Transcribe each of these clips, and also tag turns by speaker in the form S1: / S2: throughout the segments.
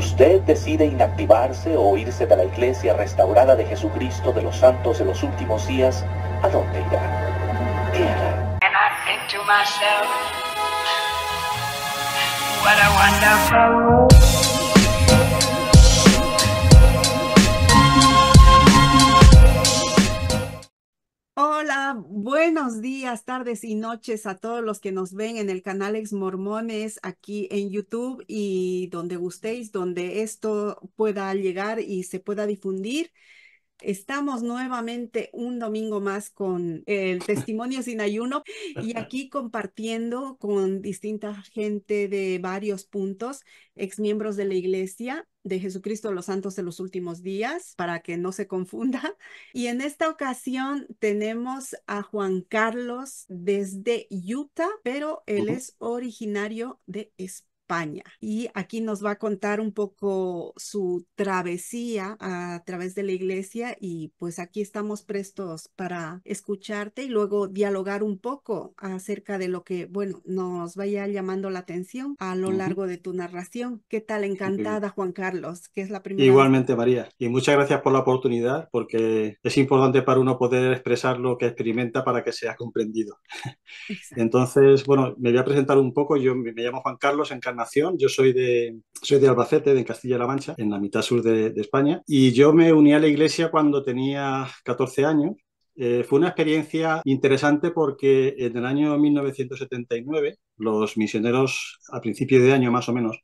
S1: usted decide inactivarse o irse de la iglesia restaurada de Jesucristo de los santos de los últimos días, ¿a dónde irá? ¿Qué hará? Hola, buenos días, tardes y noches a todos los que nos ven en el canal Ex Mormones aquí en YouTube y donde gustéis, donde esto pueda llegar y se pueda difundir. Estamos nuevamente un domingo más con el testimonio sin ayuno y aquí compartiendo con distinta gente de varios puntos, exmiembros de la iglesia de Jesucristo de los Santos de los Últimos Días, para que no se confunda. Y en esta ocasión tenemos a Juan Carlos desde Utah, pero él es originario de España. Y aquí nos va a contar un poco su travesía a través de la iglesia y pues aquí estamos prestos para escucharte y luego dialogar un poco acerca de lo que, bueno, nos vaya llamando la atención a lo largo de tu narración. ¿Qué tal? Encantada, Juan Carlos, que es la primera. Igualmente, María.
S2: Y muchas gracias por la oportunidad porque es importante para uno poder expresar lo que experimenta para que sea comprendido. Entonces, bueno, me voy a presentar un poco. Yo me llamo Juan Carlos Encarnación yo soy de, soy de Albacete, de Castilla-La Mancha, en la mitad sur de, España. Y yo me uní a la iglesia cuando tenía 14 años. Eh, fue una experiencia interesante porque en el año 1979 los misioneros, a principio de año más o menos,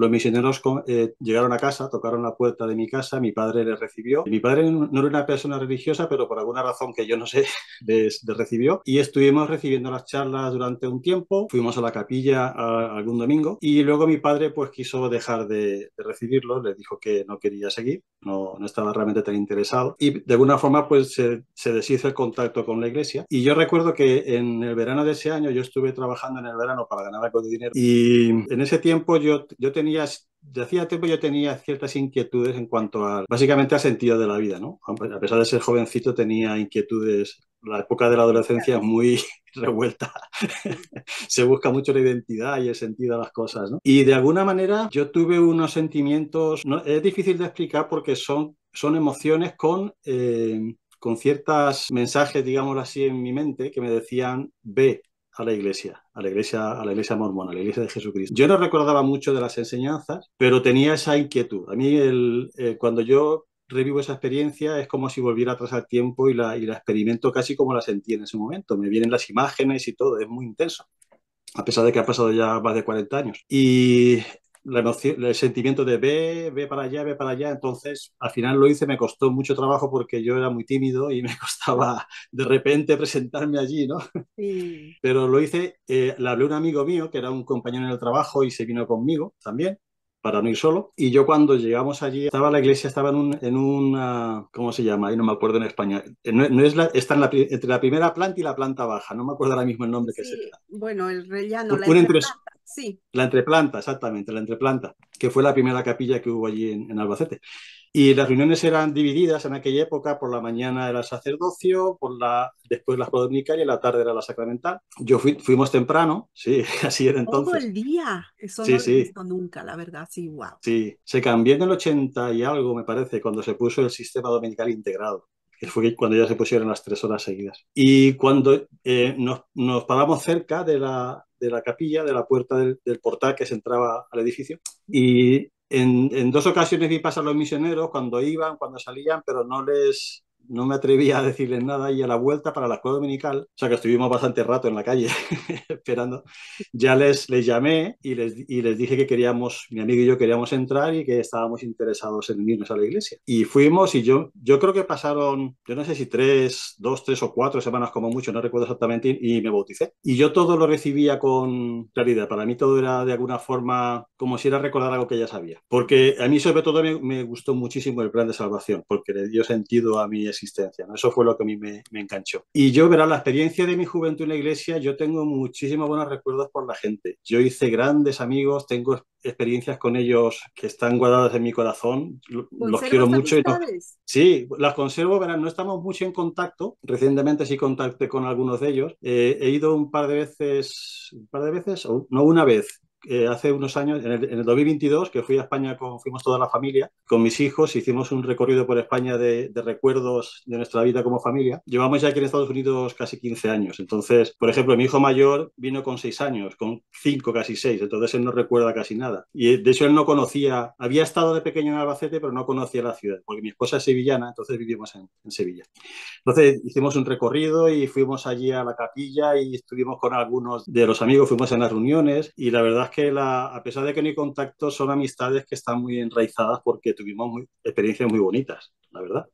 S2: los misioneros eh, llegaron a casa, tocaron la puerta de mi casa, mi padre les recibió. Mi padre no era una persona religiosa, pero por alguna razón que yo no sé, les, recibió. Y estuvimos recibiendo las charlas durante un tiempo, fuimos a la capilla algún domingo y luego mi padre pues quiso dejar de, recibirlo, recibirlos, le dijo que no quería seguir, no, no, estaba realmente tan interesado. Y de alguna forma pues se, se deshizo el contacto con la iglesia. Y yo recuerdo que en el verano de ese año yo estuve trabajando en el verano para ganar algo de dinero y en ese tiempo yo, yo tenía hacía tiempo yo tenía ciertas inquietudes en cuanto a, básicamente al sentido de la vida, ¿no? A pesar de ser jovencito tenía inquietudes, la época de la adolescencia es muy revuelta, se busca mucho la identidad y el sentido de las cosas, ¿no? Y de alguna manera yo tuve unos sentimientos, es difícil de explicar porque son, son emociones con... Eh, con ciertos mensajes, digamos así, en mi mente que me decían, ve, a la iglesia, a la iglesia, a la iglesia mormona, a la iglesia de Jesucristo. Yo no recordaba mucho de las enseñanzas, pero tenía esa inquietud. A mí, el, eh, cuando yo revivo esa experiencia, es como si volviera atrás al tiempo y la, la experimento casi como la sentí en ese momento. Me vienen las imágenes y todo, es muy intenso a pesar de que ha pasado ya más de 40 años. Y el sentimiento de ve, ve para allá, ve para allá. Entonces, al final lo hice, me costó mucho trabajo porque yo era muy tímido y me costaba de repente presentarme allí, ¿no? Pero lo hice, eh, le hablé un amigo mío que era un compañero en el trabajo y se vino conmigo también para no ir solo. Y yo cuando llegamos allí, estaba la iglesia, estaba en, un, en una, ¿cómo se llama? Ahí no me acuerdo en España. Eh, no, es está entre la primera planta y la planta baja, no me acuerdo ahora mismo el nombre que se
S1: Bueno, el rellano. la Sí.
S2: La entreplanta, exactamente, la entreplanta, que fue la primera capilla que hubo allí en, Albacete. Y las reuniones eran divididas en aquella época, por la mañana era el sacerdocio, por la, después la dominical y en la tarde era la sacramental. Yo fuimos temprano, sí, así era entonces. Todo el
S1: día, eso no lo visto nunca, la verdad, sí, wow.
S2: Sí, se cambió en el 80 y algo, me parece, cuando se puso el sistema dominical integrado que fue cuando ya se pusieron las tres horas seguidas. Y cuando eh, nos, paramos cerca de la, de la, capilla, de la puerta del, portal que se entraba al edificio, y en, en, dos ocasiones vi pasar los misioneros cuando iban, cuando salían, pero no les, no me atrevía a decirles nada y a la vuelta para la escuela dominical, o sea que estuvimos bastante rato en la calle esperando, ya les, les llamé y les, y les dije que queríamos, mi amigo y yo queríamos entrar y que estábamos interesados en irnos a la iglesia. Y fuimos y yo, yo creo que pasaron, yo no sé si tres, dos, tres o cuatro semanas como mucho, no recuerdo exactamente, y me bauticé. Y yo todo lo recibía con claridad, para mí todo era de alguna forma como si era recordar algo que ya sabía, porque a mí sobre todo me, me gustó muchísimo el plan de salvación, porque le dio sentido a mi eso fue lo que a mí me, me enganchó. Y yo, verá, la experiencia de mi juventud en la iglesia, yo tengo muchísimos buenos recuerdos por la gente. Yo hice grandes amigos, tengo experiencias con ellos que están guardadas en mi corazón. Los quiero mucho. Y Sí, las conservo, verán, no estamos mucho en contacto. Recientemente sí contacté con algunos de ellos. Eh, he ido un par de veces, un par de veces, no una vez, hace unos años, en el, 2022, que fui a España, con, fuimos toda la familia, con mis hijos, hicimos un recorrido por España de, recuerdos de nuestra vida como familia. Llevamos ya aquí en Estados Unidos casi 15 años. Entonces, por ejemplo, mi hijo mayor vino con 6 años, con 5, casi 6, entonces él no recuerda casi nada. Y de hecho él no conocía, había estado de pequeño en Albacete, pero no conocía la ciudad, porque mi esposa es sevillana, entonces vivimos en, en Sevilla. Entonces hicimos un recorrido y fuimos allí a la capilla y estuvimos con algunos de los amigos, fuimos en las reuniones y la verdad que la, a pesar de que no hay contacto, son amistades que están muy enraizadas porque tuvimos experiencias muy bonitas, la verdad.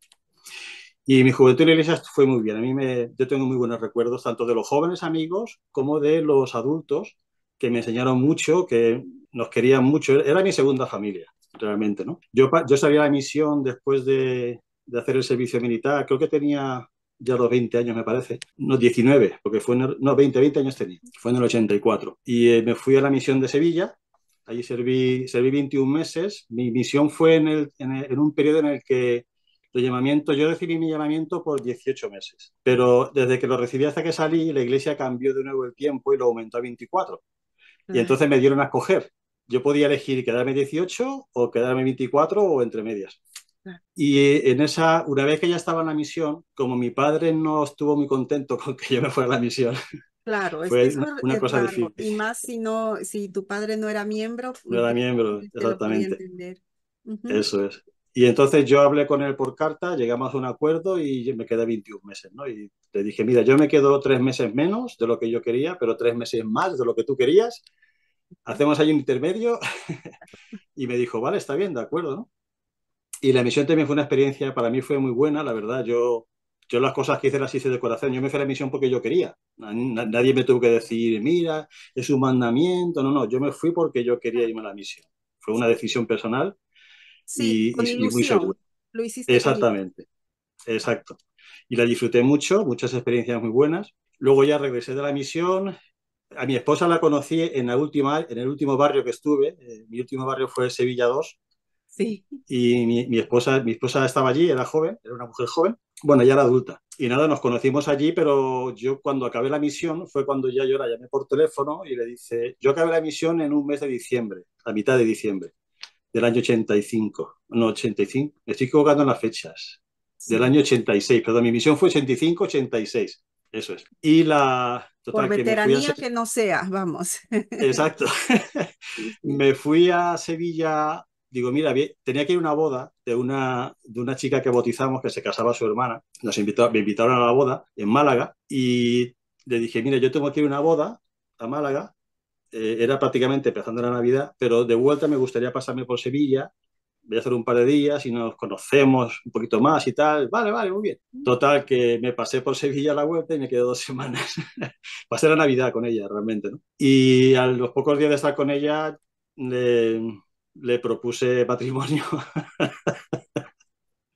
S2: Y mi juventud en la fue muy bien. A mí me, yo tengo muy buenos recuerdos tanto de los jóvenes amigos como de los adultos que me enseñaron mucho, que nos querían mucho. Era mi segunda familia, realmente, ¿no? Yo, yo sabía la misión después de, de hacer el servicio militar. Creo que tenía ya los 20 años me parece, no 19, porque fue en el, no 20, 20 años tenía, fue en el 84. Y eh, me fui a la misión de Sevilla, allí serví, serví 21 meses, mi misión fue en, el, en, un periodo en el que el llamamiento, yo recibí mi llamamiento por 18 meses, pero desde que lo recibí hasta que salí, la iglesia cambió de nuevo el tiempo y lo aumentó a 24. Y entonces me dieron a escoger. Yo podía elegir quedarme 18 o quedarme 24 o entre medias. Y eh, en esa, una vez que ya estaba en la misión, como mi padre no estuvo muy contento con que yo me fuera a la misión,
S1: Claro, es una, cosa difícil. Y más si no, si tu padre no era miembro. No era pues,
S2: miembro, exactamente. Eso es. Y entonces yo hablé con él por carta, llegamos a un acuerdo y me quedé 21 meses, ¿no? Y le dije, mira, yo me quedo tres meses menos de lo que yo quería, pero tres meses más de lo que tú querías. Hacemos ahí un intermedio. y me dijo, vale, está bien, de acuerdo, ¿no? Y la misión también fue una experiencia, para mí fue muy buena, la verdad. Yo, yo las cosas que hice las hice de corazón. Yo me fui a la misión porque yo quería. Nadie me tuvo que decir, mira, es un mandamiento. No, no, yo me fui porque yo quería irme a la misión. Fue una decisión personal sí, y, muy segura.
S1: Lo hiciste. Exactamente,
S2: exacto. Y la disfruté mucho, muchas experiencias muy buenas. Luego ya regresé de la misión. A mi esposa la conocí en, la última, en el último barrio que estuve. Eh, mi último barrio fue Sevilla 2 Sí. Y mi, esposa, mi esposa estaba allí, era joven, era una mujer joven. Bueno, ya era adulta. Y nada, nos conocimos allí, pero yo cuando acabé la misión fue cuando ya yo la llamé por teléfono y le dice, yo acabé la misión en un mes de diciembre, a mitad de diciembre del año 85. No, 85. Me estoy equivocando en las fechas. Del año 86, pero mi misión fue 85-86. Eso es. Y la... Total, Por veteranía
S1: que no sea, vamos. Exacto.
S2: me fui a Sevilla digo, mira, tenía que ir a una boda de una, de una chica que bautizamos que se casaba a su hermana. Nos invitó, me invitaron a la boda en Málaga y le dije, mira, yo tengo que ir a una boda a Málaga. Eh, era prácticamente empezando la Navidad, pero de vuelta me gustaría pasarme por Sevilla. Voy a hacer un par de días y nos conocemos un poquito más y tal. Vale, vale, muy bien. Mm. Total, que me pasé por Sevilla a la vuelta y me quedé dos semanas. Pasé la Navidad con ella, realmente, ¿no? Y a los pocos días de estar con ella, le propuse matrimonio.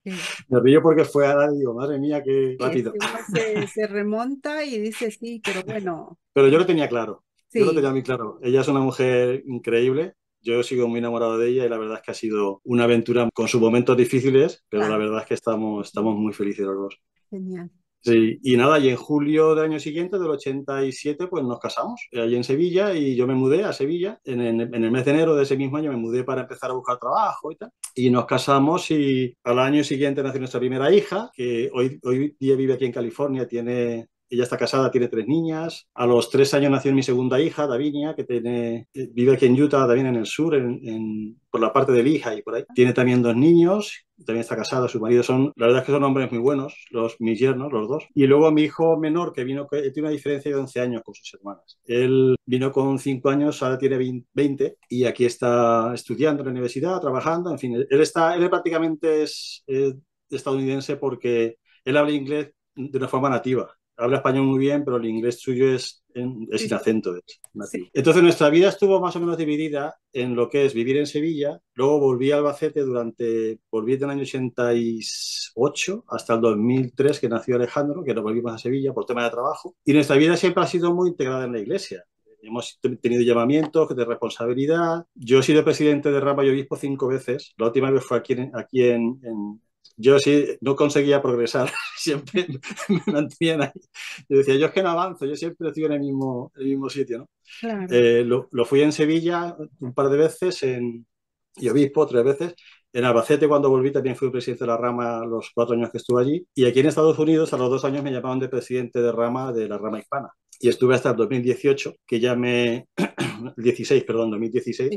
S2: Me río porque fue a y digo, madre mía, qué rápido.
S1: Este se, remonta y dice sí, pero bueno.
S2: Pero yo lo tenía claro. Yo lo tenía muy claro. Ella es una mujer increíble. Yo sigo muy enamorado de ella y la verdad es que ha sido una aventura con sus momentos difíciles, pero la ah. verdad es que estamos, estamos muy felices los dos. Genial. Sí, y nada, y en julio del año siguiente, del 87, pues nos casamos eh, allí en Sevilla y yo me mudé a Sevilla. En, en, el mes de enero de ese mismo año me mudé para empezar a buscar trabajo y tal. Y nos casamos y al año siguiente nació nuestra primera hija, que hoy, hoy día vive aquí en California, tiene ella está casada, tiene tres niñas. A los tres años nació mi segunda hija, Davinia, que tiene, eh, vive aquí en Utah, también en el sur, en, por la parte de Lija y por ahí. Tiene también dos niños también está casado, sus marido. son, la verdad es que son hombres muy buenos, los, mis yernos, los dos. Y luego mi hijo menor, que vino, que tiene una diferencia de 11 años con sus hermanas. Él vino con 5 años, ahora tiene 20 y aquí está estudiando en la universidad, trabajando, en fin, él está, él prácticamente es estadounidense porque él habla inglés de una forma nativa. Habla español muy bien, pero el inglés suyo es es sin acento. Es Entonces nuestra vida estuvo más o menos dividida en lo que es vivir en Sevilla, luego volví a Albacete durante, volví del año 88 hasta el 2003 que nació Alejandro, que nos volvimos a Sevilla por tema de trabajo, y nuestra vida siempre ha sido muy integrada en la iglesia. Hemos tenido llamamientos de responsabilidad. Yo he sido presidente de Rama y Obispo cinco veces. La última vez fue aquí, aquí en yo sí no conseguía progresar, siempre me mantenían ahí. Yo decía, yo es que no avanzo, yo siempre estoy en el mismo, sitio. Eh, lo, fui en Sevilla un par de veces, en, y Obispo tres veces, en Albacete cuando volví también fui presidente de la rama los cuatro años que estuve allí, y aquí en Estados Unidos a los dos años me llamaban de presidente de rama de la rama hispana. Y estuve hasta el 2018, que ya me... 16, perdón, 2016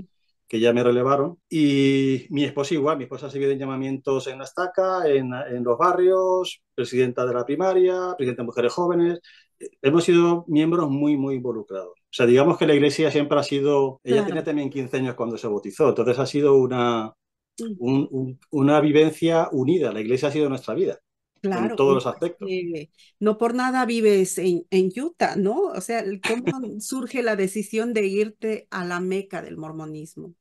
S2: que ya me relevaron. Y mi esposa igual, mi esposa ha sido en llamamientos en la estaca, en, los barrios, presidenta de la primaria, presidenta de mujeres jóvenes. Eh, hemos sido miembros muy, muy involucrados. O sea, digamos que la iglesia siempre ha sido, ella tiene tenía también 15 años cuando se bautizó, entonces ha sido una, una vivencia unida, la iglesia ha sido nuestra vida.
S1: Claro, no por nada vives en, Utah, ¿no? O sea, ¿cómo surge la decisión de irte a la meca del mormonismo?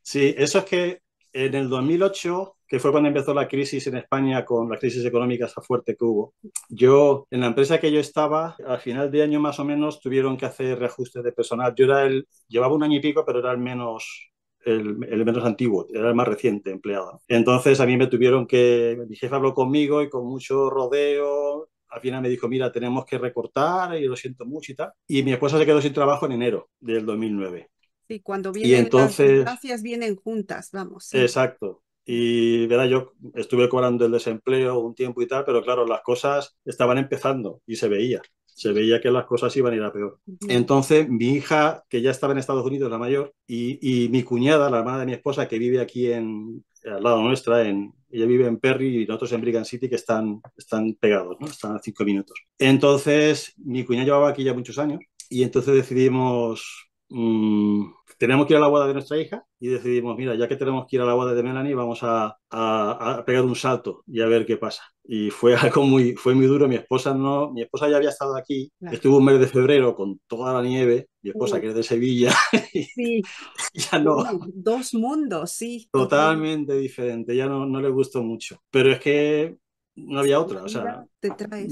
S2: Sí, eso es que en el 2008, que fue cuando empezó la crisis en España con la crisis económica esa fuerte que hubo, yo, en la empresa que yo estaba, al final de año más o menos tuvieron que hacer reajustes de personal. Yo era el, llevaba un año y pico, pero era el menos el, el, menos antiguo, era el más reciente empleado. Entonces a mí me tuvieron que, mi jefe habló conmigo y con mucho rodeo, al final me dijo, mira, tenemos que recortar y lo siento mucho y tal. Y mi esposa se quedó sin trabajo en enero del 2009.
S1: Y cuando vienen entonces, las gracias vienen juntas, vamos.
S2: Exacto. Y verdad, yo estuve cobrando el desempleo un tiempo y tal, pero claro, las cosas estaban empezando y se veía se veía que las cosas iban a ir a peor. Entonces, mi hija, que ya estaba en Estados Unidos, la mayor, y, mi cuñada, la hermana de mi esposa, que vive aquí en, al lado nuestra, en, ella vive en Perry y nosotros en Brigham City, que están, están pegados, ¿no? están a cinco minutos. Entonces, mi cuñada llevaba aquí ya muchos años y entonces decidimos, mm, tenemos que ir a la boda de nuestra hija y decidimos, mira, ya que tenemos que ir a la boda de Melanie, vamos a, pegar un salto y a ver qué pasa. Y fue algo muy, fue muy duro. Mi esposa no, mi esposa ya había estado aquí. Estuvo un mes de febrero con toda la nieve. Mi esposa que es de Sevilla. Sí. ya no.
S1: Dos mundos, sí. Totalmente
S2: diferente. Ya no, no le gustó mucho. Pero es que no había otra. O sea,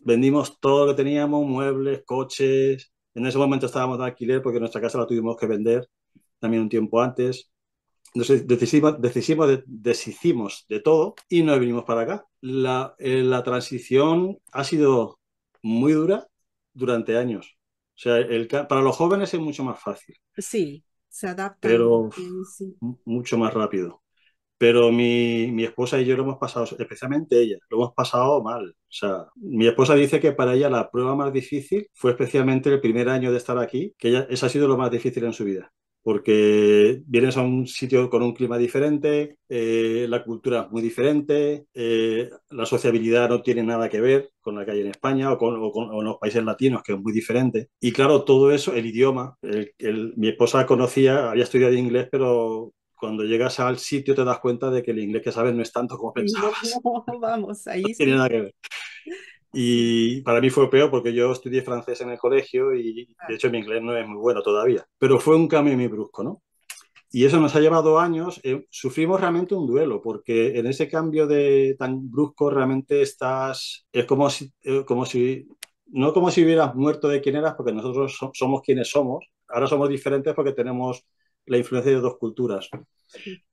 S2: vendimos todo lo que teníamos, muebles, coches. En ese momento estábamos de alquiler porque nuestra casa la tuvimos que vender también un tiempo antes. Entonces, decidimos deshicimos, de, todo y nos vinimos para acá. Eh, la, transición ha sido muy dura durante años. O sea, para los jóvenes es mucho más fácil.
S1: Sí, se adapta. Pero
S2: mucho más rápido. Pero mi, esposa y yo lo hemos pasado, especialmente ella, lo hemos pasado mal. O sea, mi esposa dice que para ella la prueba más difícil fue especialmente el primer año de estar aquí, que ella, eso ha sido lo más difícil en su vida porque vienes a un sitio con un clima diferente, eh, la cultura es muy diferente, eh, la sociabilidad no tiene nada que ver con la que hay en España o con, los países latinos, que es muy diferente. Y claro, todo eso, el idioma, mi esposa conocía, había estudiado inglés, pero cuando llegas al sitio te das cuenta de que el inglés que sabes no es tanto como pensabas.
S1: No, vamos, ahí no tiene nada que ver.
S2: Y para mí fue peor porque yo estudié francés en el colegio y de ah. hecho mi inglés no es muy bueno todavía. Pero fue un cambio muy brusco, ¿no? Y eso nos ha llevado años. Eh, sufrimos realmente un duelo porque en ese cambio de tan brusco realmente estás, es como si, eh, como si, no como si hubieras muerto de quien eras porque nosotros somos quienes somos. Ahora somos diferentes porque tenemos la influencia de dos culturas.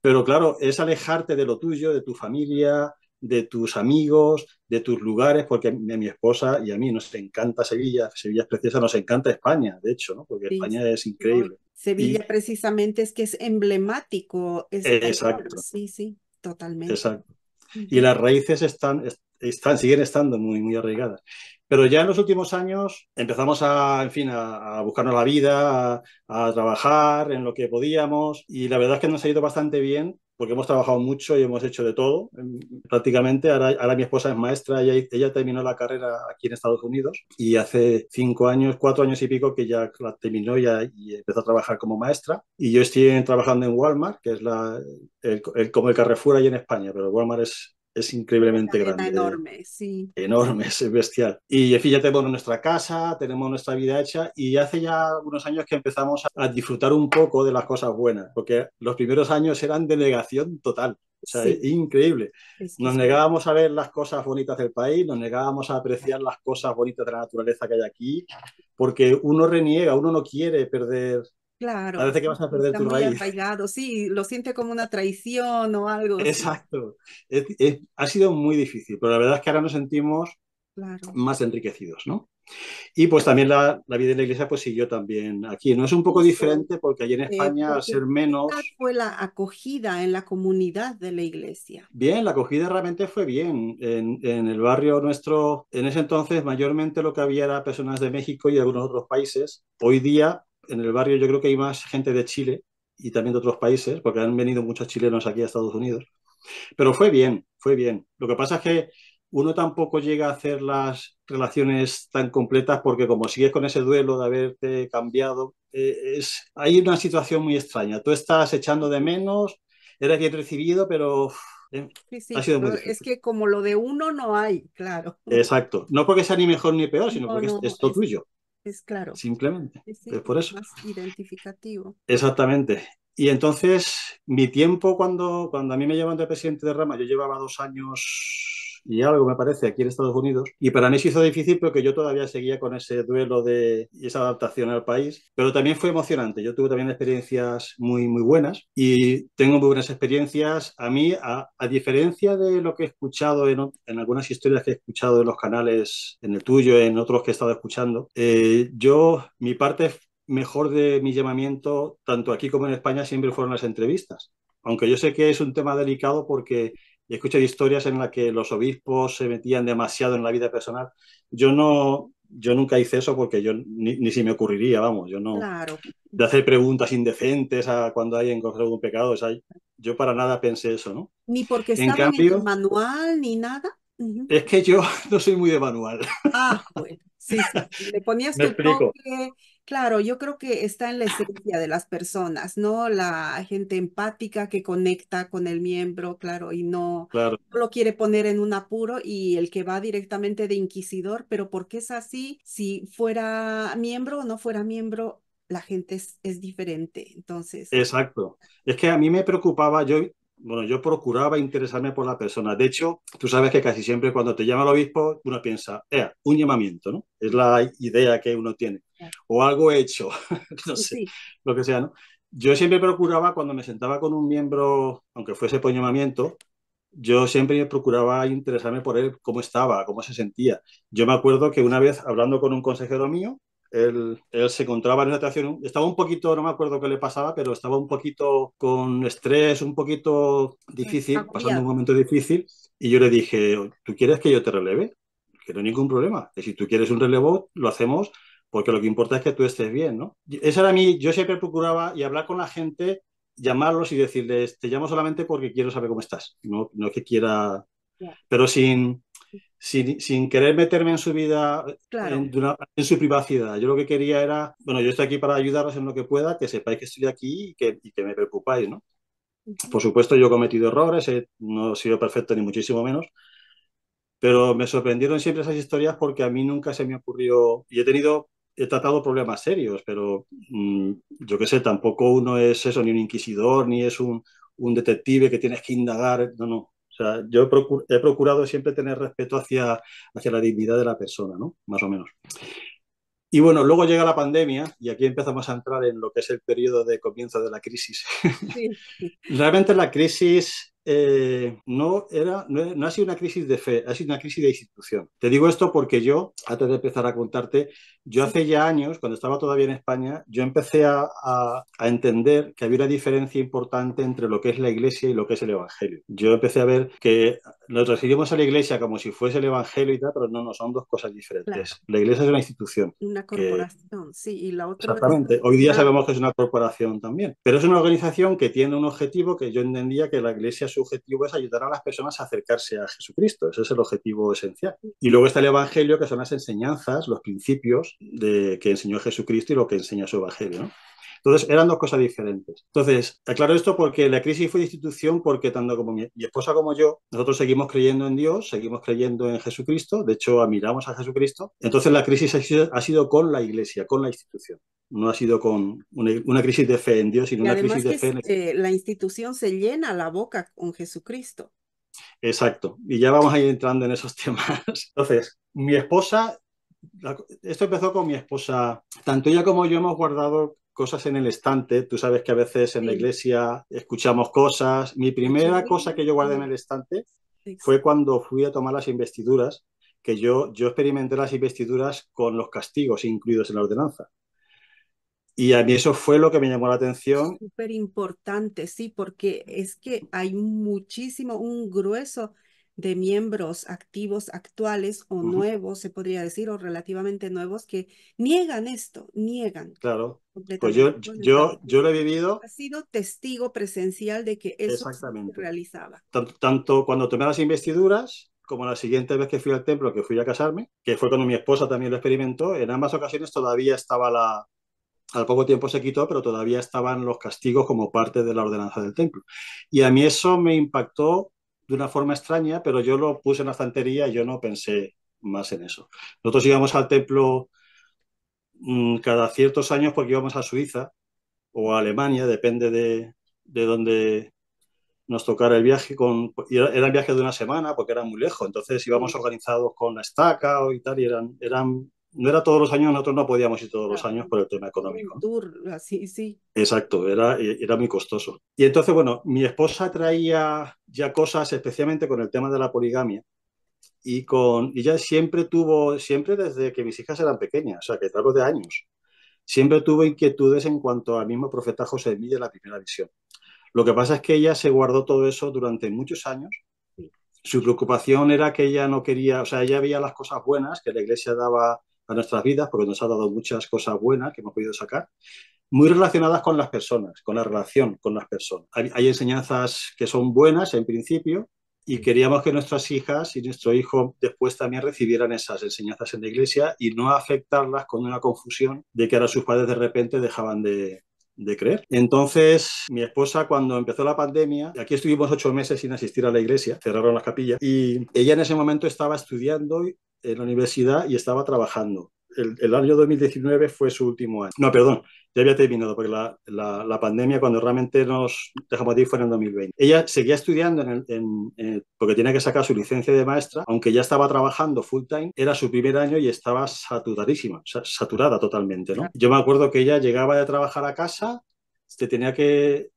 S2: Pero claro, es alejarte de lo tuyo, de tu familia, de tus amigos, de tus lugares, porque a mi esposa y a mí nos encanta Sevilla, Sevilla es preciosa, nos encanta España, de hecho, ¿no? porque España es increíble. Sevilla
S1: precisamente es que es emblemático. Es eh, Exacto. Sí, sí, totalmente.
S2: Exacto. Y las raíces están, están, siguen estando muy, muy arraigadas. Pero ya en los últimos años empezamos a, en fin, a, buscarnos la vida, a, trabajar en lo que podíamos y la verdad es que nos ha ido bastante bien porque hemos trabajado mucho y hemos hecho de todo em, prácticamente. Ahora, ahora mi esposa es maestra, y ella terminó la carrera aquí en Estados Unidos y hace cinco años, cuatro años y pico que ya la terminó y, y empezó a trabajar como maestra. Y yo estoy trabajando en Walmart, que es la, el, como el Carrefour ahí en España, pero Walmart es es increíblemente grande. ¿eh? Enorme,
S1: sí. Enorme,
S2: es bestial. Y fíjate, tenemos nuestra casa, tenemos nuestra vida hecha y hace ya unos años que empezamos a disfrutar un poco de las cosas buenas, porque los primeros años eran de negación total. O sea, increíble. nos negábamos a ver las cosas bonitas del país, nos negábamos a apreciar las cosas bonitas de la naturaleza que hay aquí, porque uno reniega, uno no quiere perder
S1: Claro. Parece que vas a perder tu raíz. Sí, lo siente como una traición o algo. Exacto.
S2: ha sido muy difícil, pero la verdad es que ahora nos sentimos más enriquecidos, ¿no? Y pues también la, vida en la iglesia pues siguió también aquí, ¿no? Es un poco diferente porque allí en España, ser menos... ¿Cuál
S1: fue la acogida en la comunidad de la iglesia?
S2: Bien, la acogida realmente fue bien. En, el barrio nuestro, en ese entonces, mayormente lo que había era personas de México y algunos otros países. Hoy día en el barrio yo creo que hay más gente de Chile y también de otros países, porque han venido muchos chilenos aquí a Estados Unidos. Pero fue bien, fue bien. Lo que pasa es que uno tampoco llega a hacer las relaciones tan completas porque como sigues con ese duelo de haberte cambiado, eh, es, hay una situación muy extraña. Tú estás echando de menos, eres bien recibido, pero... Eh,
S1: ha sido es que como lo de uno no hay, claro. Exacto.
S2: No porque sea ni mejor ni peor, sino porque es, todo tuyo. Es claro. Simplemente. es eh, por eso. Más
S1: identificativo.
S2: Exactamente. Y entonces, mi tiempo cuando, cuando a mí me llevan de presidente de rama, yo llevaba dos años y algo, me parece, aquí en Estados Unidos. Y para mí se hizo difícil porque yo todavía seguía con ese duelo de, y esa adaptación al país, pero también fue emocionante. Yo tuve también experiencias muy, muy buenas y tengo muy buenas experiencias. A mí, a, diferencia de lo que he escuchado en, algunas historias que he escuchado en los canales, en el tuyo, en otros que he estado escuchando, eh, yo, mi parte mejor de mi llamamiento, tanto aquí como en España, siempre fueron las entrevistas. Aunque yo sé que es un tema delicado porque y escuchado historias en las que los obispos se metían demasiado en la vida personal. Yo no, yo nunca hice eso porque yo ni, si me ocurriría, vamos, yo no. Claro. De hacer preguntas indecentes a cuando alguien coge algún pecado, yo para nada pensé eso, ¿no?
S1: Ni porque estaba en el manual ni nada. Es
S2: que yo no soy muy de manual. Ah, bueno, sí,
S1: sí. Le ponías me explico. Claro, yo creo que está en la esencia de las personas, ¿no? La gente empática que conecta con el miembro, claro, y no, lo quiere poner en un apuro y el que va directamente de inquisidor, pero porque es así? Si fuera miembro o no fuera miembro, la gente es, diferente, entonces.
S2: Exacto. Es que a mí me preocupaba, yo bueno, yo procuraba interesarme por la persona. De hecho, tú sabes que casi siempre cuando te llama el obispo, uno piensa, eh, un llamamiento, ¿no? Es la idea que uno tiene o algo hecho, no sé, lo que sea, ¿no? Yo siempre procuraba, cuando me sentaba con un miembro, aunque fuese por yo siempre procuraba interesarme por él, cómo estaba, cómo se sentía. Yo me acuerdo que una vez hablando con un consejero mío, él, él, se encontraba en una situación, estaba un poquito, no me acuerdo qué le pasaba, pero estaba un poquito con estrés, un poquito difícil, pasando un momento difícil, y yo le dije, ¿tú quieres que yo te releve? Que no hay ningún problema, que si tú quieres un relevo, lo hacemos porque lo que importa es que tú estés bien, ¿no? Esa era mi, yo siempre procuraba y hablar con la gente, llamarlos y decirles, te llamo solamente porque quiero saber cómo estás, no, no que quiera, pero sin, sin, sin, querer meterme en su vida, en, su privacidad. Yo lo que quería era, bueno, yo estoy aquí para ayudaros en lo que pueda, que sepáis que estoy aquí y que, y que me preocupáis, ¿no? Por supuesto, yo he cometido errores, no he sido perfecto ni muchísimo menos, pero me sorprendieron siempre esas historias porque a mí nunca se me ocurrió, y he tenido he tratado problemas serios, pero mm, yo qué sé, tampoco uno es eso, ni un inquisidor, ni es un, detective que tienes que indagar, no, no. O sea, yo he, procurado siempre tener respeto hacia, hacia la dignidad de la persona, ¿no? Más o menos. Y bueno, luego llega la pandemia y aquí empezamos a entrar en lo que es el periodo de comienzo de la crisis. Realmente la crisis eh, no, era, no, ha sido una crisis de fe, ha sido una crisis de institución. Te digo esto porque yo, antes de empezar a contarte, yo hace ya años, cuando estaba todavía en España, yo empecé a, entender que había una diferencia importante entre lo que es la iglesia y lo que es el evangelio. Yo empecé a ver que nos referimos a la iglesia como si fuese el evangelio y tal, pero no, no, son dos cosas diferentes. La iglesia es una institución.
S1: Una corporación, sí, y la otra. Exactamente. Hoy día sabemos
S2: que es una corporación también, pero es una organización que tiene un objetivo que yo entendía que la iglesia su objetivo es ayudar a las personas a acercarse a Jesucristo. Ese es el objetivo esencial. Y luego está el Evangelio, que son las enseñanzas, los principios de que enseñó Jesucristo y lo que enseña su Evangelio. Entonces, eran dos cosas diferentes. Entonces, aclaro esto porque la crisis fue de institución porque tanto como mi, esposa como yo, nosotros seguimos creyendo en Dios, seguimos creyendo en Jesucristo, de hecho, admiramos a Jesucristo. Entonces, la crisis ha sido, con la iglesia, con la institución. No ha sido con una, crisis de fe en Dios, sino una crisis de fe en
S1: eh, La institución se llena la boca con Jesucristo.
S2: Exacto. Y ya vamos a ir entrando en esos temas. Entonces, mi esposa esto empezó con mi esposa. Tanto ella como yo hemos guardado cosas en el estante. Tú sabes que a veces en la iglesia escuchamos cosas. Mi primera cosa que yo guardé en el estante fue cuando fui a tomar las investiduras, que yo, yo experimenté las investiduras con los castigos incluidos en la ordenanza. Y a mí eso fue lo que me llamó la atención.
S1: Súper importante, sí, porque es que hay muchísimo, un grueso de miembros activos actuales o nuevos, se podría decir, o relativamente nuevos, que niegan esto, niegan.
S2: Claro. Pues yo, yo, yo lo he vivido. Ha
S1: sido testigo presencial de que eso se realizaba.
S2: Tanto, tanto cuando tomé las investiduras como la siguiente vez que fui al templo, que fui a casarme, que fue cuando mi esposa también lo experimentó, en ambas ocasiones todavía estaba la, al poco tiempo se quitó, pero todavía estaban los castigos como parte de la ordenanza del templo. Y a mí eso me impactó de una forma extraña, pero yo lo puse en la estantería y yo no pensé más en eso. Nosotros íbamos al templo mm, cada ciertos años porque íbamos a Suiza o a Alemania, depende de, de dónde nos tocara el viaje. Con, era el viaje de una semana porque era muy lejos, entonces íbamos mm. organizados con la estaca y tal, y eran, eran no era todos los años, nosotros no podíamos ir todos los años por el tema económico. sí. Exacto, era, era muy costoso. Y entonces, bueno, mi esposa traía ya cosas, especialmente con el tema de la poligamia, y con ella siempre tuvo, siempre desde que mis hijas eran pequeñas, o sea, que hablo de años, siempre tuvo inquietudes en cuanto al mismo profeta José Milla la primera visión. Lo que pasa es que ella se guardó todo eso durante muchos años su preocupación era que ella no quería, o sea, ella veía las cosas buenas que la iglesia daba nuestras vidas porque nos ha dado muchas cosas buenas que hemos podido sacar, muy relacionadas con las personas, con la relación con las personas. Hay, enseñanzas que son buenas en principio y queríamos que nuestras hijas y nuestro hijo después también recibieran esas enseñanzas en la iglesia y no afectarlas con una confusión de que ahora sus padres de repente dejaban de, creer. Entonces, mi esposa cuando empezó la pandemia, aquí estuvimos ocho meses sin asistir a la iglesia, cerraron las capillas, y ella en ese momento estaba estudiando en la universidad y estaba trabajando. El, año 2019 fue su último año. No, perdón, ya había terminado, porque la, la, pandemia, cuando realmente nos dejamos de ir, fue en el 2020. Ella seguía estudiando, en porque tenía que sacar su licencia de maestra, aunque ya estaba trabajando full time, era su primer año y estaba saturadísima, saturada totalmente. ¿no? Yo me acuerdo que ella llegaba de trabajar a casa, se tenía que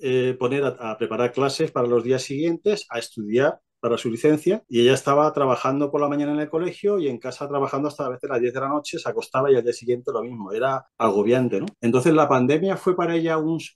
S2: eh, poner a preparar clases para los días siguientes, a estudiar para su licencia y ella estaba trabajando por la mañana en el colegio y en casa trabajando hasta a veces las 10 de la noche, se acostaba y al día siguiente lo mismo, era agobiante, ¿no? Entonces la pandemia fue para ella unos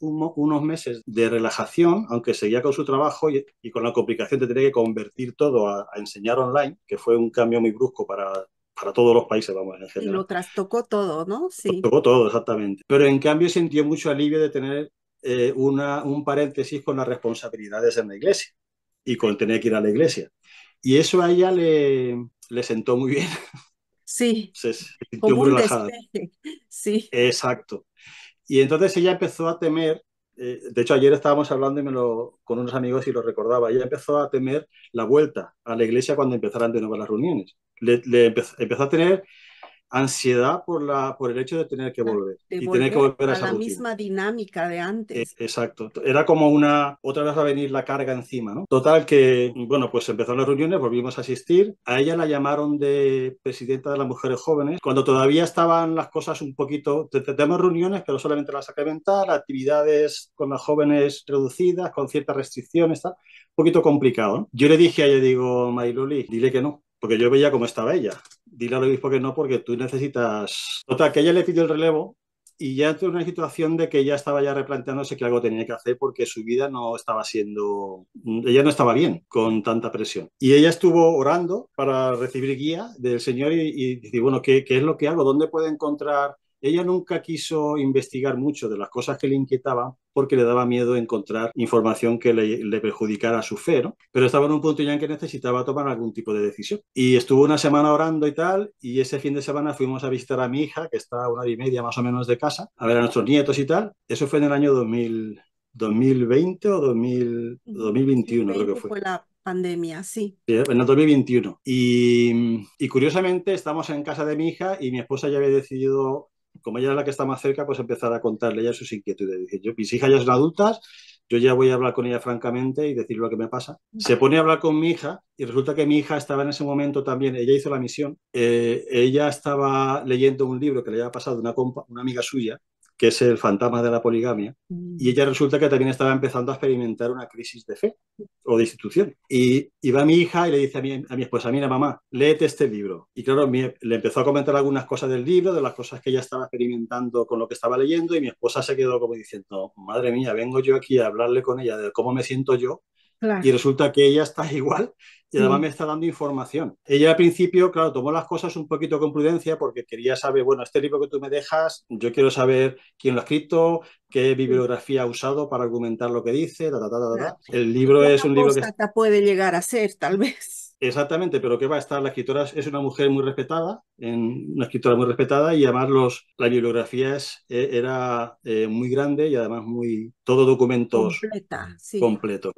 S2: meses de relajación, aunque seguía con su trabajo y, con la complicación de tener que convertir todo a, enseñar online, que fue un cambio muy brusco para, para todos los países, vamos, en general. Lo
S1: trastocó todo, ¿no? Sí. Trastocó
S2: todo, exactamente. Pero en cambio sintió mucho alivio de tener eh, un paréntesis con las responsabilidades en la iglesia y con tener que ir a la iglesia. Y eso a ella le, sentó muy bien. Sí. Se como muy relajada. Sí. Exacto. Y entonces ella empezó a temer, eh, de hecho ayer estábamos hablando con unos amigos y lo recordaba, ella empezó a temer la vuelta a la iglesia cuando empezaran de nuevo las reuniones. Le, empezó a tener ansiedad por, la, por el hecho de tener que volver y tener que volver a, esa la misma
S1: dinámica de antes.
S2: Eh, exacto, era como una otra vez va a venir la carga encima, ¿no? Total que bueno, pues empezaron las reuniones, volvimos a asistir, a ella la llamaron de presidenta de las mujeres jóvenes cuando todavía estaban las cosas un poquito tenemos reuniones, pero solamente las sacramental, actividades con las jóvenes reducidas, con ciertas restricciones, tal, un poquito complicado. Yo le dije a ella digo, Mayloli, dile que no, que yo veía cómo estaba ella. Dile al obispo que no, porque tú necesitas... sea, que ella le pidió el relevo y ya entró en una situación de que ella estaba ya replanteándose que algo tenía que hacer porque su vida no estaba siendo, ella no estaba bien con tanta presión. Y ella estuvo orando para recibir guía del Señor y, decir, bueno, ¿qué, ¿qué, es lo que hago? ¿Dónde puedo encontrar ella nunca quiso investigar mucho de las cosas que le inquietaban porque le daba miedo encontrar información que le, perjudicara a su fe, ¿no? Pero estaba en un punto ya en que necesitaba tomar algún tipo de decisión. Y estuvo una semana orando y tal, y ese fin de semana fuimos a visitar a mi hija, que está a una hora y media más o menos de casa, a ver a nuestros nietos y tal. Eso fue en el año 2020 o 2000, 2021, creo que fue. fue
S1: la pandemia, sí.
S2: en el 2021. Y, y, curiosamente estamos en casa de mi hija y mi esposa ya había decidido como ella es la que está más cerca, pues empezar a contarle ya sus inquietudes. Dice, yo, mis hijas ya son adultas, yo ya voy a hablar con ella francamente y decir lo que me pasa. Se pone a hablar con mi hija y resulta que mi hija estaba en ese momento también, ella hizo la misión, eh, ella estaba leyendo un libro que le había pasado una, compa, una amiga suya que es el fantasma de la poligamia, mm. y ella resulta que también estaba empezando a experimentar una crisis de fe o de institución. Y, iba va mi hija y le dice a mi, a mi esposa, mira mamá, léete este libro. Y claro, le empezó a comentar algunas cosas del libro, de las cosas que ella estaba experimentando con lo que estaba leyendo, y mi esposa se quedó como diciendo, madre mía, vengo yo aquí a hablarle con ella de cómo me siento yo, Y resulta que ella está igual y además me está dando información. Ella al principio, claro, tomó las cosas un poquito con prudencia porque quería saber, bueno, este libro que tú me dejas, yo quiero saber quién lo ha escrito, qué bibliografía ha usado para argumentar lo que dice, ta, El libro es un libro que...
S1: puede llegar a ser, tal vez.
S2: Exactamente, pero que va a estar la escritora, es una mujer muy respetada, una escritora muy respetada y además la bibliografía es, eh, era eh, muy grande y además muy, todo documentos completos,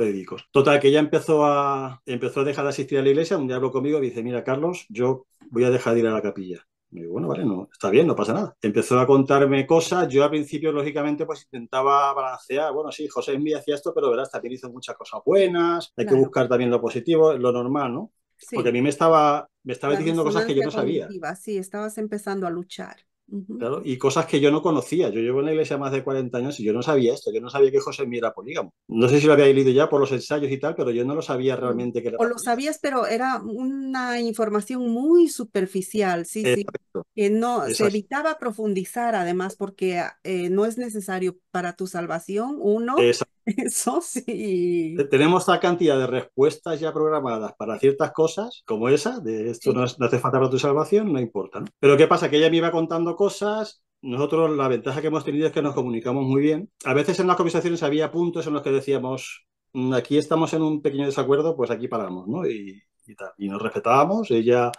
S2: Total, que ella empezó a, empezó a dejar de asistir a la iglesia, un día habló conmigo y dice, mira Carlos, yo voy a dejar de ir a la capilla bueno, vale, no, está bien, no pasa nada. Empezó a contarme cosas. Yo al principio, lógicamente, pues intentaba balancear. Bueno, sí, José Envía hacía esto, pero verás, también hizo muchas cosas buenas. Hay que buscar también lo positivo, lo normal, ¿no? Porque a mí me estaba, me estaba diciendo cosas que yo no sabía.
S1: Sí, estabas empezando a luchar
S2: y cosas que yo no conocía. Yo llevo en la iglesia más de 40 años y yo no sabía esto. Yo no sabía que José mira era polígamo. No sé si lo había leído ya por los ensayos y tal, pero yo no lo sabía realmente que era. O lo
S1: sabías, pero era una información muy superficial, sí, sí. Que no se evitaba profundizar, además, porque eh, no es necesario para tu salvación, uno.
S2: Eso sí. Tenemos la cantidad de respuestas ya programadas para ciertas cosas, como esa, de esto no, hace falta para tu salvación, no importa. Pero ¿qué pasa? Que ella me iba contando cosas. Nosotros la ventaja que hemos tenido es que nos comunicamos muy bien. A veces en las conversaciones había puntos en los que decíamos, mm, aquí estamos en un pequeño desacuerdo, pues aquí paramos, ¿no? Y, y, tal. y nos respetábamos, ella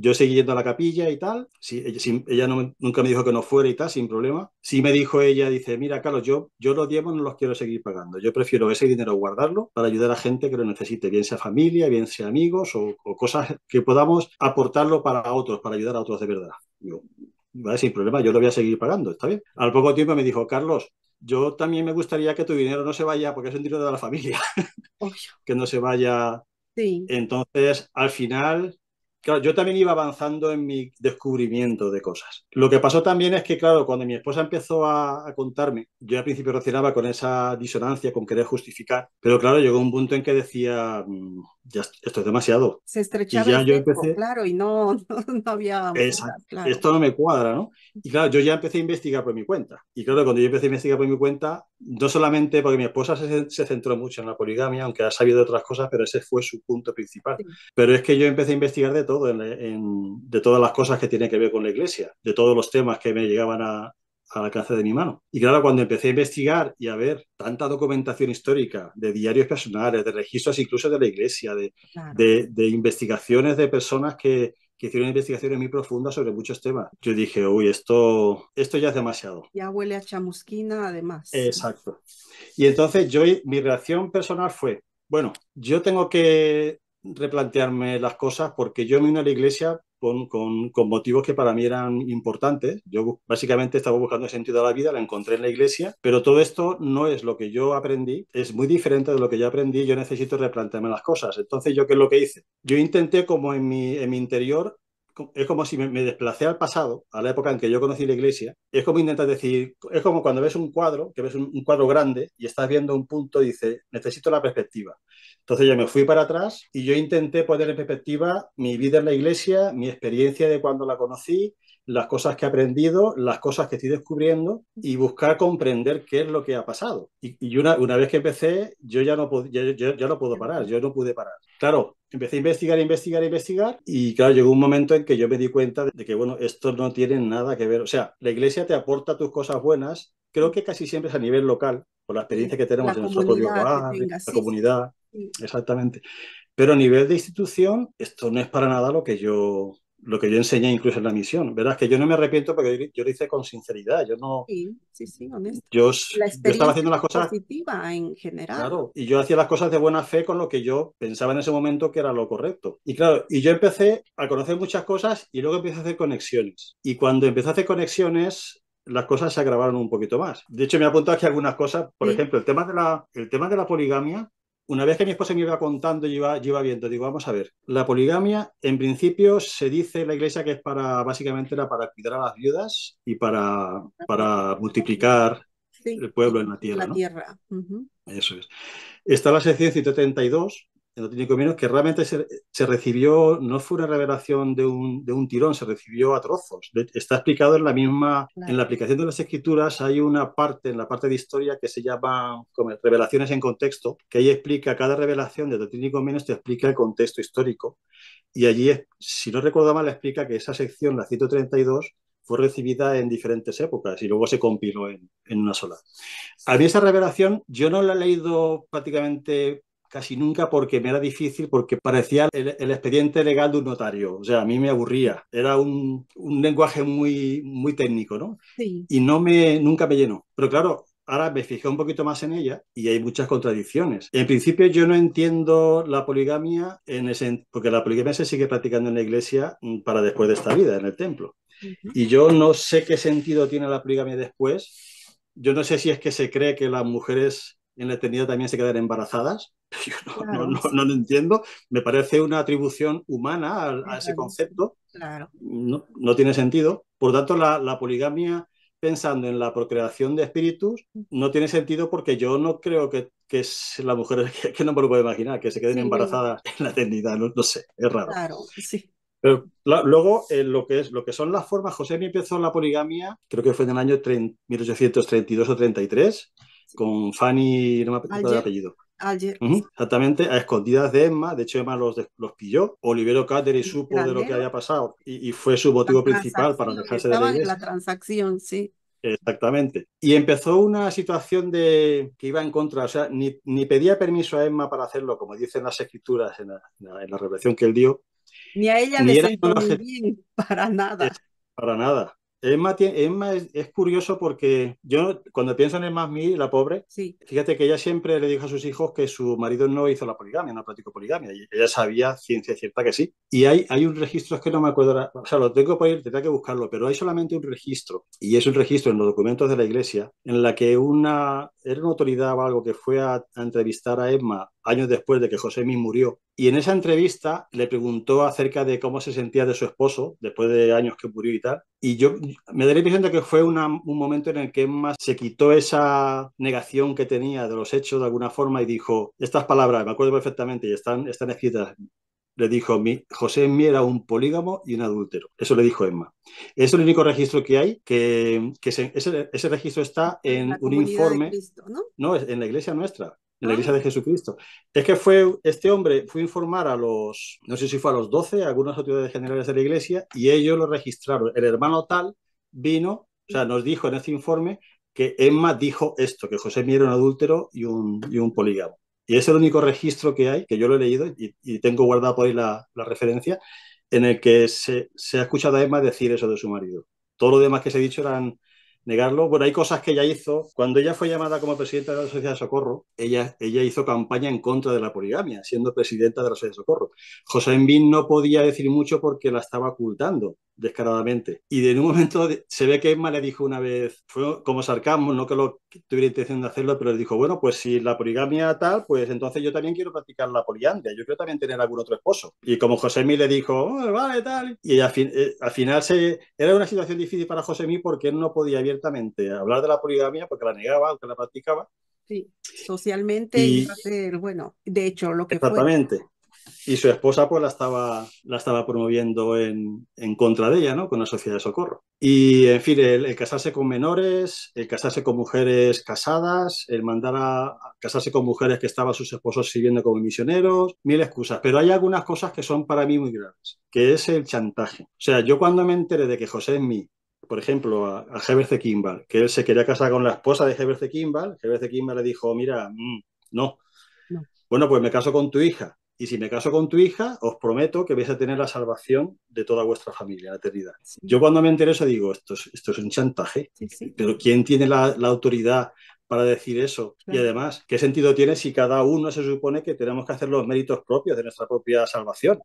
S2: yo seguí yendo a la capilla y tal. ella, nunca me dijo que no fuera y tal, sin problema. Sí me dijo ella, dice, mira, Carlos, yo, yo los diezmos no los quiero seguir pagando. Yo prefiero ese dinero guardarlo para ayudar a gente que lo necesite, bien sea familia, bien sea amigos o, cosas que podamos aportarlo para otros, para ayudar a otros de verdad. ¿vale? Sin problema, yo lo voy a seguir pagando, ¿está bien? Al poco tiempo me dijo, Carlos, yo también me gustaría que tu dinero no se vaya, porque es un dinero de la familia, que no se vaya. Entonces, al final, Claro, yo también iba avanzando en mi descubrimiento de cosas. Lo que pasó también es que, claro, cuando mi esposa empezó a, contarme, yo al principio reaccionaba con esa disonancia, con querer justificar, pero claro, llegó un punto en que decía, mm, esto es demasiado. Se estrechaba ya yo empecé...
S1: claro, y no, no, había...
S2: Esto no me cuadra, ¿no? Y claro, yo ya empecé a investigar por mi cuenta. Y claro, cuando yo empecé a investigar por mi cuenta, no solamente porque mi esposa se, se centró mucho en la poligamia, aunque ha sabido otras cosas, pero ese fue su punto principal. Pero es que yo empecé a investigar de todo, de todas las cosas que tienen que ver con la iglesia, de todos los temas que me llegaban a, al alcance de mi mano. Y claro, cuando empecé a investigar y a ver tanta documentación histórica de diarios personales, de registros incluso de la iglesia, de, investigaciones de personas que, que hicieron investigaciones muy profundas sobre muchos temas. Yo dije, uy, esto, esto ya es demasiado.
S1: Ya huele a chamusquina además.
S2: Exacto. Y entonces yo, mi reacción personal fue, bueno, yo tengo que replantearme las cosas porque yo me a la iglesia con, con, motivos que para mí eran importantes. Yo básicamente estaba buscando el sentido de la vida, la encontré en la iglesia, pero todo esto no es lo que yo aprendí, es muy diferente de lo que yo aprendí, yo necesito replantearme las cosas. Entonces, ¿yo qué es lo que hice? Yo intenté como en mi, en mi interior es como si me, desplacé al pasado, a la época en que yo conocí la iglesia, es como intentar decir, es como cuando ves un cuadro, que ves un, un cuadro grande y estás viendo un punto y dices, necesito la perspectiva. Entonces yo me fui para atrás y yo intenté poner en perspectiva mi vida en la iglesia, mi experiencia de cuando la conocí, las cosas que he aprendido, las cosas que estoy descubriendo y buscar comprender qué es lo que ha pasado. Y, una, vez que empecé, yo ya no, yo, ya no puedo parar, yo no pude parar. Claro, empecé a investigar, investigar, investigar y claro, llegó un momento en que yo me di cuenta de que, bueno, esto no tiene nada que ver. O sea, la iglesia te aporta tus cosas buenas, creo que casi siempre es a nivel local, por la experiencia que tenemos en nuestro propio la comunidad, exactamente. Pero a nivel de institución, esto no es para nada lo que yo lo que yo enseñé incluso en la misión. Verás que yo no me arrepiento porque yo, lo hice con sinceridad. Yo no.
S1: Sí, sí, sí, honesto. Yo, estaba haciendo las cosas. Positiva en general. Claro,
S2: y yo hacía las cosas de buena fe con lo que yo pensaba en ese momento que era lo correcto. Y claro, y yo empecé a conocer muchas cosas y luego empecé a hacer conexiones. Y cuando empecé a hacer conexiones, las cosas se agravaron un poquito más. De hecho, me he apuntado aquí algunas cosas. Por ejemplo, el tema, de la, el tema de la poligamia una vez que mi esposa me iba contando, yo iba, viendo, digo, vamos a ver, la poligamia, en principio se dice en la iglesia que es para, básicamente era para cuidar a las viudas y para, para multiplicar el pueblo en la tierra. La tierra. Eso es. Está la sección 132, en los que menos, que realmente se, recibió, no fue una revelación de un, de un, tirón, se recibió a trozos. Está explicado en la misma, en la aplicación de las escrituras hay una parte, en la parte de historia que se llama como, revelaciones en contexto, que ahí explica cada revelación de y menos, te explica el contexto histórico. Y allí, si no recuerdo mal, explica que esa sección, la 132, fue recibida en diferentes épocas y luego se compiló en, en, una sola. A mí esa revelación yo no la he leído prácticamente casi nunca porque me era difícil, porque parecía el, expediente legal de un notario. O sea, a mí me aburría. Era un, un lenguaje muy, muy técnico, ¿no? Sí. Y no me, nunca me llenó. Pero claro, ahora me fijé un poquito más en ella y hay muchas contradicciones. En principio yo no entiendo la poligamia, en ese, porque la poligamia se sigue practicando en la iglesia mm, para después de esta vida, en el templo. Y yo no sé qué sentido tiene la poligamia después. Yo no sé si es que se cree que las mujeres en la eternidad también se quedan embarazadas.
S1: Yo
S2: no, lo entiendo. Me parece una atribución humana a, ese concepto. No, tiene sentido. Por tanto, la, poligamia pensando en la procreación de espíritus no tiene sentido porque yo no creo que, que es la mujer que, no me lo puedo imaginar, que se queden embarazadas en la eternidad. No, sé, es raro. Claro, sí. luego, eh, lo, que es, lo que son las formas, José me empezó la poligamia, creo que fue en el año 1832 o 33, con Fanny, no me acuerdo el apellido. Ayer. exactamente, a escondidas de Emma. De hecho, Emma los, los pilló. Olivero y supo de lo que había pasado y, fue su motivo principal para dejarse de la la
S1: transacción, sí.
S2: Exactamente. Y empezó una situación de que iba en contra, o sea, ni, ni pedía permiso a Emma para hacerlo, como dicen las escrituras en la, en revelación que él dio.
S1: Ni a ella ni le sentó
S2: bien, para nada. para nada. Emma, es, curioso porque yo cuando pienso en Emma Smith, la pobre, sí. fíjate que ella siempre le dijo a sus hijos que su marido no hizo la poligamia, no practicó poligamia. Y ella sabía ciencia cierta que sí. Y hay, hay un registro, es que no me acuerdo, o sea, lo tengo por ir, tendrá que buscarlo, pero hay solamente un registro, y es un registro en los documentos de la iglesia, en la que una, era una autoridad o algo que fue a, entrevistar a Emma años después de que José Smith murió. Y en esa entrevista le preguntó acerca de cómo se sentía de su esposo después de años que murió y tal. Y yo me da la impresión de que fue un momento en el que Emma se quitó esa negación que tenía de los hechos de alguna forma y dijo, estas palabras, me acuerdo perfectamente y están, están escritas, le dijo, mí, José Mí era un polígamo y un adúltero. Eso le dijo Emma. Es el único registro que hay, que, ese, registro está en un informe, ¿no? ¿no? en la iglesia nuestra en la iglesia ah. de Jesucristo. Es que fue, este hombre fue a informar a los, no sé si fue a los 12, a algunas autoridades generales de la iglesia, y ellos lo registraron. El hermano tal vino, o sea, nos dijo en este informe que Emma dijo esto, que José mira era un adúltero y un, polígamo. Y es el único registro que hay, que yo lo he leído y, tengo guardado por ahí la, referencia, en el que se, se ha escuchado a Emma decir eso de su marido. Todo lo demás que se ha dicho eran negarlo. Bueno, hay cosas que ella hizo. Cuando ella fue llamada como presidenta de la Sociedad de Socorro, ella, ella hizo campaña en contra de la poligamia, siendo presidenta de la Sociedad de Socorro. José Envin no podía decir mucho porque la estaba ocultando descaradamente. Y de un momento se ve que Emma le dijo una vez, fue como sarcasmo, no que lo tuviera intención de hacerlo, pero le dijo, bueno, pues si la poligamia tal, pues entonces yo también quiero practicar la poliandia, yo quiero también tener algún otro esposo. Y como José mí le dijo, oh, vale, tal, y eh, al, final se, era una situación difícil para José mí porque él no podía ciertamente, hablar de la poligamia porque la negaba, aunque la practicaba.
S1: Sí, socialmente, bueno, de hecho, lo que Exactamente.
S2: Y su esposa pues la estaba, la estaba promoviendo en, en, contra de ella, ¿no? Con la sociedad de socorro. Y, en fin, el, casarse con menores, el casarse con mujeres casadas, el mandar a, casarse con mujeres que estaban sus esposos sirviendo como misioneros, mil excusas. Pero hay algunas cosas que son para mí muy graves, que es el chantaje. O sea, yo cuando me enteré de que José Mí por ejemplo, a, a C. Kimball, que él se quería casar con la esposa de C. Kimball, C. Kimball le dijo, mira, mm, no. Bueno, pues me caso con tu hija. Y si me caso con tu hija, os prometo que vais a tener la salvación de toda vuestra familia, la eternidad. Yo cuando me enteré digo, esto es, un chantaje, pero ¿quién tiene la autoridad para decir eso? Y además, ¿qué sentido tiene si cada uno se supone que tenemos que hacer los méritos propios de nuestra propia salvación?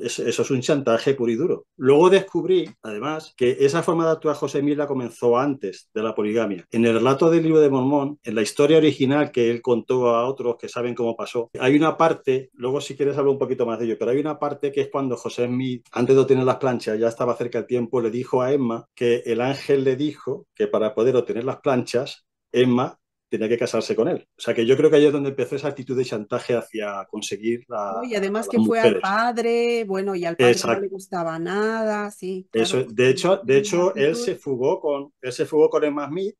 S2: eso, es un chantaje puro y duro. Luego descubrí, además, que esa forma de actuar José la comenzó antes de la poligamia. En el relato del libro de Mormón, en la historia original que él contó a otros que saben cómo pasó, hay una parte, luego si quieres hablo un poquito más de ello, pero hay una parte que es cuando José Smith, antes de obtener las planchas, ya estaba cerca el tiempo, le dijo a Emma que el ángel le dijo que para poder obtener las planchas Emma tenía que casarse con él. O sea que yo creo que ahí es donde empezó esa actitud de chantaje hacia conseguir la.
S1: y además que fue al padre, bueno, y al padre no le gustaba nada, sí. Eso,
S2: de hecho, de hecho, él se fugó con, se fugó con Emma Smith,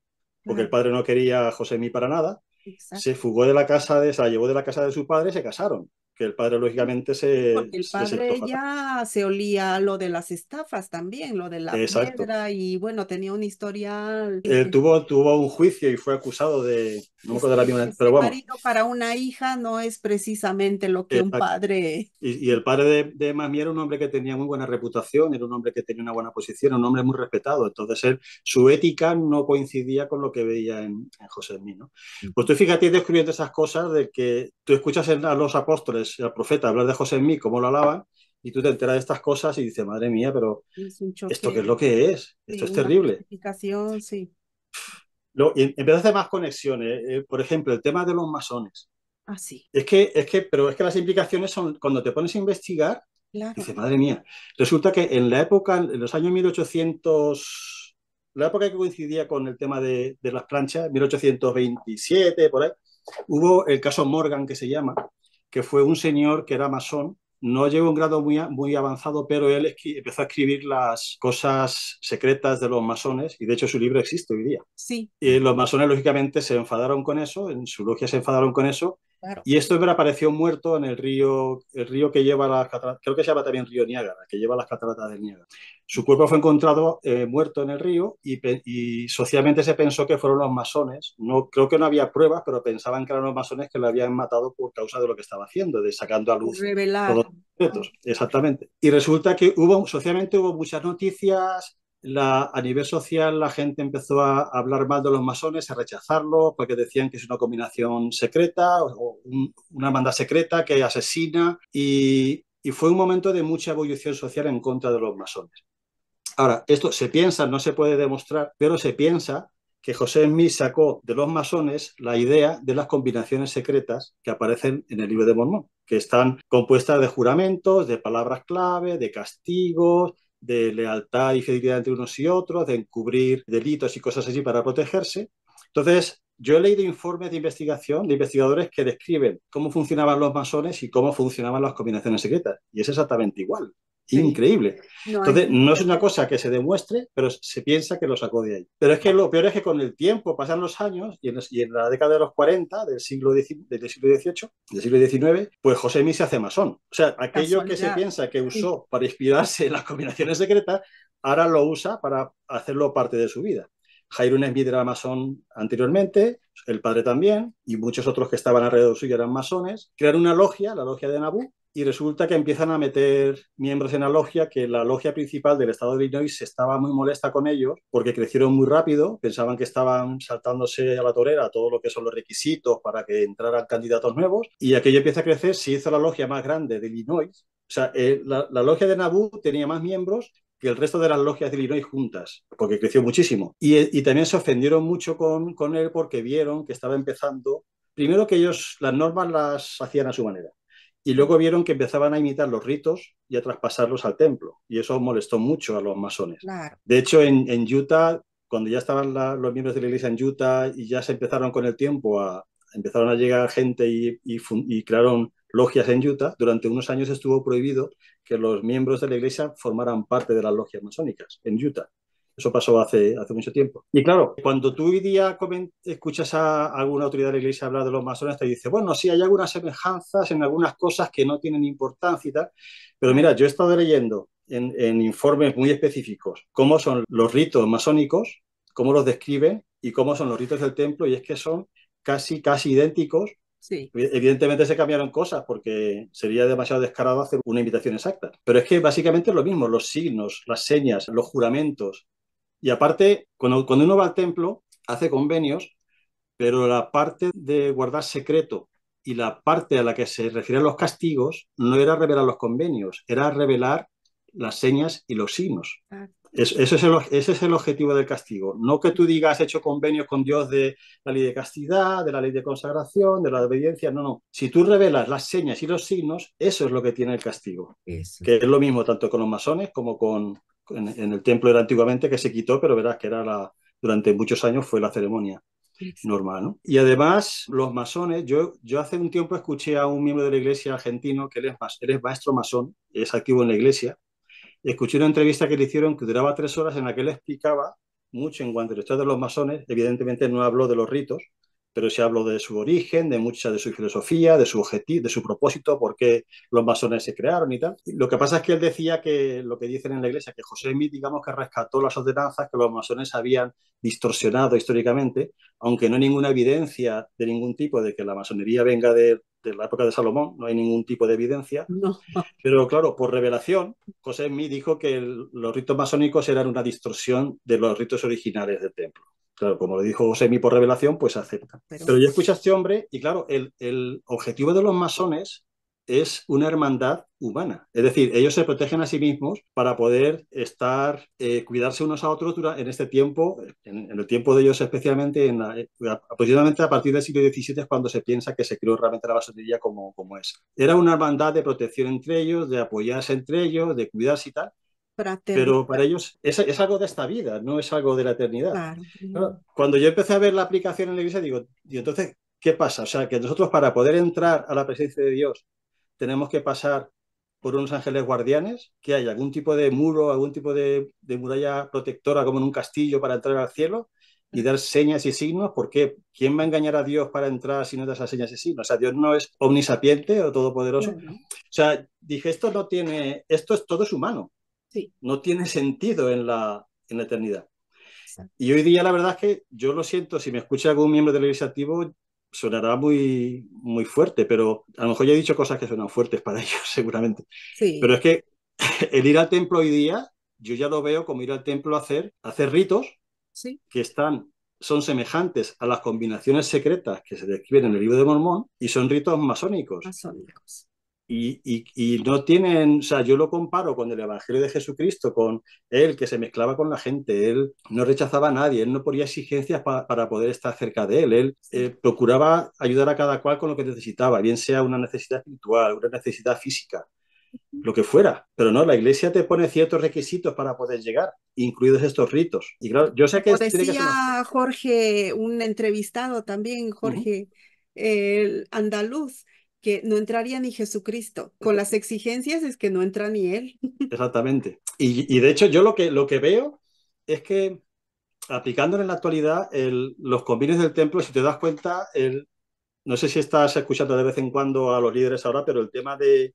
S2: porque el padre no quería a José Smith para nada. Se fugó de la casa de, se la llevó de la casa de su padre y se casaron el padre lógicamente se... el padre
S1: ya se olía lo de las estafas también, lo de la piedra y bueno, tenía un historial...
S2: tuvo, tuvo un juicio y fue acusado de, no pero este marido
S1: para una hija no es precisamente lo que un padre.
S2: Y, el padre de, de Mami era un hombre que tenía muy buena reputación, era un hombre que tenía una buena posición, un hombre muy respetado. Entonces, su ética no coincidía con lo que veía en, en José Mí. ¿no? Pues tú fíjate describiendo esas cosas de que tú escuchas a los apóstoles, al profeta, hablar de José Mí, cómo lo alaban, y tú te enteras de estas cosas y dices, madre mía, pero ¿esto qué es lo que es? esto es terrible. Sí. Lo, vez a hacer más conexiones. Eh, por ejemplo, el tema de los masones. Ah, sí. Es que, es que, pero es que las implicaciones son, cuando te pones a investigar,
S1: claro. dices, madre
S2: mía, resulta que en la época, en los años 1800, la época que coincidía con el tema de, de las planchas, 1827, por ahí, hubo el caso Morgan, que se llama, que fue un señor que era masón, no llegó un grado muy, muy avanzado, pero él empezó a escribir las cosas secretas de los masones y de hecho su libro existe hoy día. Sí. Y los masones lógicamente se enfadaron con eso, en su logia se enfadaron con eso y esto apareció muerto en el río, el río que lleva las cataratas, creo que se llama también río Niágara, que lleva las cataratas del Niágara. Su cuerpo fue encontrado eh, muerto en el río y, socialmente se pensó que fueron los masones. No, creo que no había pruebas, pero pensaban que eran los masones que lo habían matado por causa de lo que estaba haciendo, de sacando a luz. Revelar. exactamente. Y resulta que hubo, socialmente hubo muchas noticias, a nivel social la gente empezó a hablar mal de los masones, a rechazarlos, porque decían que es una combinación secreta o una banda secreta que asesina y, fue un momento de mucha evolución social en contra de los masones. Ahora, esto se piensa, no se puede demostrar, pero se piensa que José Smith sacó de los masones la idea de las combinaciones secretas que aparecen en el libro de Mormón, que están compuestas de juramentos, de palabras clave, de castigos, de lealtad y fidelidad entre unos y otros, de encubrir delitos y cosas así para protegerse. Entonces, yo he leído informes de investigación de investigadores que describen cómo funcionaban los masones y cómo funcionaban las combinaciones secretas, y es exactamente igual increíble. Entonces, no es una cosa que se demuestre, pero se piensa que lo sacó de ahí. Pero es que lo peor es que con el tiempo pasan los años y en, la década de los 40 del siglo, del XVIII, del siglo XIX, pues José Mí se hace masón. O sea, aquello que se piensa que usó para inspirarse en las combinaciones secretas, ahora lo usa para hacerlo parte de su vida. Jairo Smith era masón anteriormente, el padre también, y muchos otros que estaban alrededor suyo eran masones. Crearon una logia, la logia de Nabú, y resulta que empiezan a meter miembros en la logia, que la logia principal del estado de Illinois estaba muy molesta con ellos porque crecieron muy rápido, pensaban que estaban saltándose a la torera todo lo que son los requisitos para que entraran candidatos nuevos y aquello empieza a crecer, se hizo la logia más grande de Illinois. O sea, eh, la, logia de Nauvoo tenía más miembros que el resto de las logias de Illinois juntas, porque creció muchísimo. Y, y también se ofendieron mucho con él porque vieron que estaba empezando, primero que ellos las normas las hacían a su manera y luego vieron que empezaban a imitar los ritos y a traspasarlos al templo. Y eso molestó mucho a los masones. De hecho, en, en, Utah, cuando ya estaban los miembros de la iglesia en Utah y ya se empezaron con el tiempo a... Empezaron a llegar gente y, y crearon logias en Utah, durante unos años estuvo prohibido que los miembros de la iglesia formaran parte de las logias masónicas en Utah. Eso pasó hace, hace mucho tiempo. Y claro, cuando tú hoy día escuchas a alguna autoridad de la iglesia hablar de los masones, te dice, bueno, sí, hay algunas semejanzas en algunas cosas que no tienen importancia y tal. Pero mira, yo he estado leyendo en, informes muy específicos cómo son los ritos masónicos, cómo los describen y cómo son los ritos del templo, y es que son casi, casi idénticos Evidentemente se cambiaron cosas porque sería demasiado descarado hacer una invitación exacta. Pero es que básicamente es lo mismo, los signos, las señas, los juramentos, y aparte, cuando, cuando uno va al templo, hace convenios, pero la parte de guardar secreto y la parte a la que se refieren los castigos no era revelar los convenios, era revelar las señas y los signos. eso es ese es el objetivo del castigo. No que tú digas hecho convenios con Dios de la ley de castidad, de la ley de consagración, de la obediencia. No, no. Si tú revelas las señas y los signos, eso es lo que tiene el castigo. Que es lo mismo tanto con los masones como con, en, el templo era antiguamente, que se quitó, pero verás que era durante muchos años fue la ceremonia normal. Y además, los masones, yo, hace un tiempo escuché a un miembro de la iglesia argentino, que él es, maestro masón, es activo en la iglesia, escuché una entrevista que le hicieron que duraba tres horas en la que él explicaba mucho en cuanto a de los masones, evidentemente no habló de los ritos, pero se hablo de su origen, de mucha de su filosofía, de su objetivo, de su propósito, por qué los masones se crearon y tal. Lo que pasa es que él decía que lo que dicen en la iglesia, que José Smith, digamos que rescató las ordenanzas que los masones habían distorsionado históricamente, aunque no hay ninguna evidencia de ningún tipo de que la masonería venga de, la época de Salomón, no hay ningún tipo de evidencia. Pero claro, por revelación, José Smith dijo que los ritos masónicos eran una distorsión de los ritos originales del templo. Claro, como lo dijo Semi por revelación, pues acepta. Pero, yo pues escuché a este hombre y claro, el, objetivo de los masones es una hermandad humana. Es decir, ellos se protegen a sí mismos para poder estar, eh, cuidarse unos a otros en este tiempo, en, el tiempo de ellos especialmente, en eh, aproximadamente a partir del siglo XVII es cuando se piensa que se creó realmente la masonería como, como es. Era una hermandad de protección entre ellos, de apoyarse entre ellos, de cuidarse y tal, pero para ellos es, algo de esta vida, no es algo de la eternidad. cuando yo empecé a ver la aplicación en la iglesia, digo, ¿y entonces qué pasa? O sea, que nosotros para poder entrar a la presencia de Dios tenemos que pasar por unos ángeles guardianes, que hay algún tipo de muro, algún tipo de, muralla protectora como en un castillo para entrar al cielo y dar señas y signos, porque ¿quién va a engañar a Dios para entrar si no das esas señas y signos? O sea, Dios no es omnisapiente o todopoderoso. O sea, dije, esto no tiene, esto es todo es humano. No tiene sentido en la, eternidad. Y hoy día la verdad es que yo lo siento, si me escucha algún miembro del legislativo, sonará muy, muy fuerte, pero a lo mejor ya he dicho cosas que suenan fuertes para ellos, seguramente.
S1: Pero es que
S2: el ir al templo hoy día, yo ya lo veo como ir al templo a hacer, hacer ritos que están, son semejantes a las combinaciones secretas que se describen en el libro de Mormón y son ritos masónicos. Masónicos. Y, no tienen, o sea, yo lo comparo con el Evangelio de Jesucristo, con él que se mezclaba con la gente, él no rechazaba a nadie, él no ponía exigencias para poder estar cerca de él, él eh, procuraba ayudar a cada cual con lo que necesitaba, bien sea una necesidad espiritual, una necesidad física, lo que fuera. Pero no, la iglesia te pone ciertos requisitos para poder llegar, incluidos estos ritos. Y yo sé que... Decía
S1: Jorge, un entrevistado también, Jorge, el andaluz que no entraría ni Jesucristo. Con las exigencias es que no entra ni él.
S2: Exactamente. Y, de hecho yo lo que, lo que veo es que aplicándolo en la actualidad, el, los convenios del templo, si te das cuenta, el, no sé si estás escuchando de vez en cuando a los líderes ahora, pero el tema de...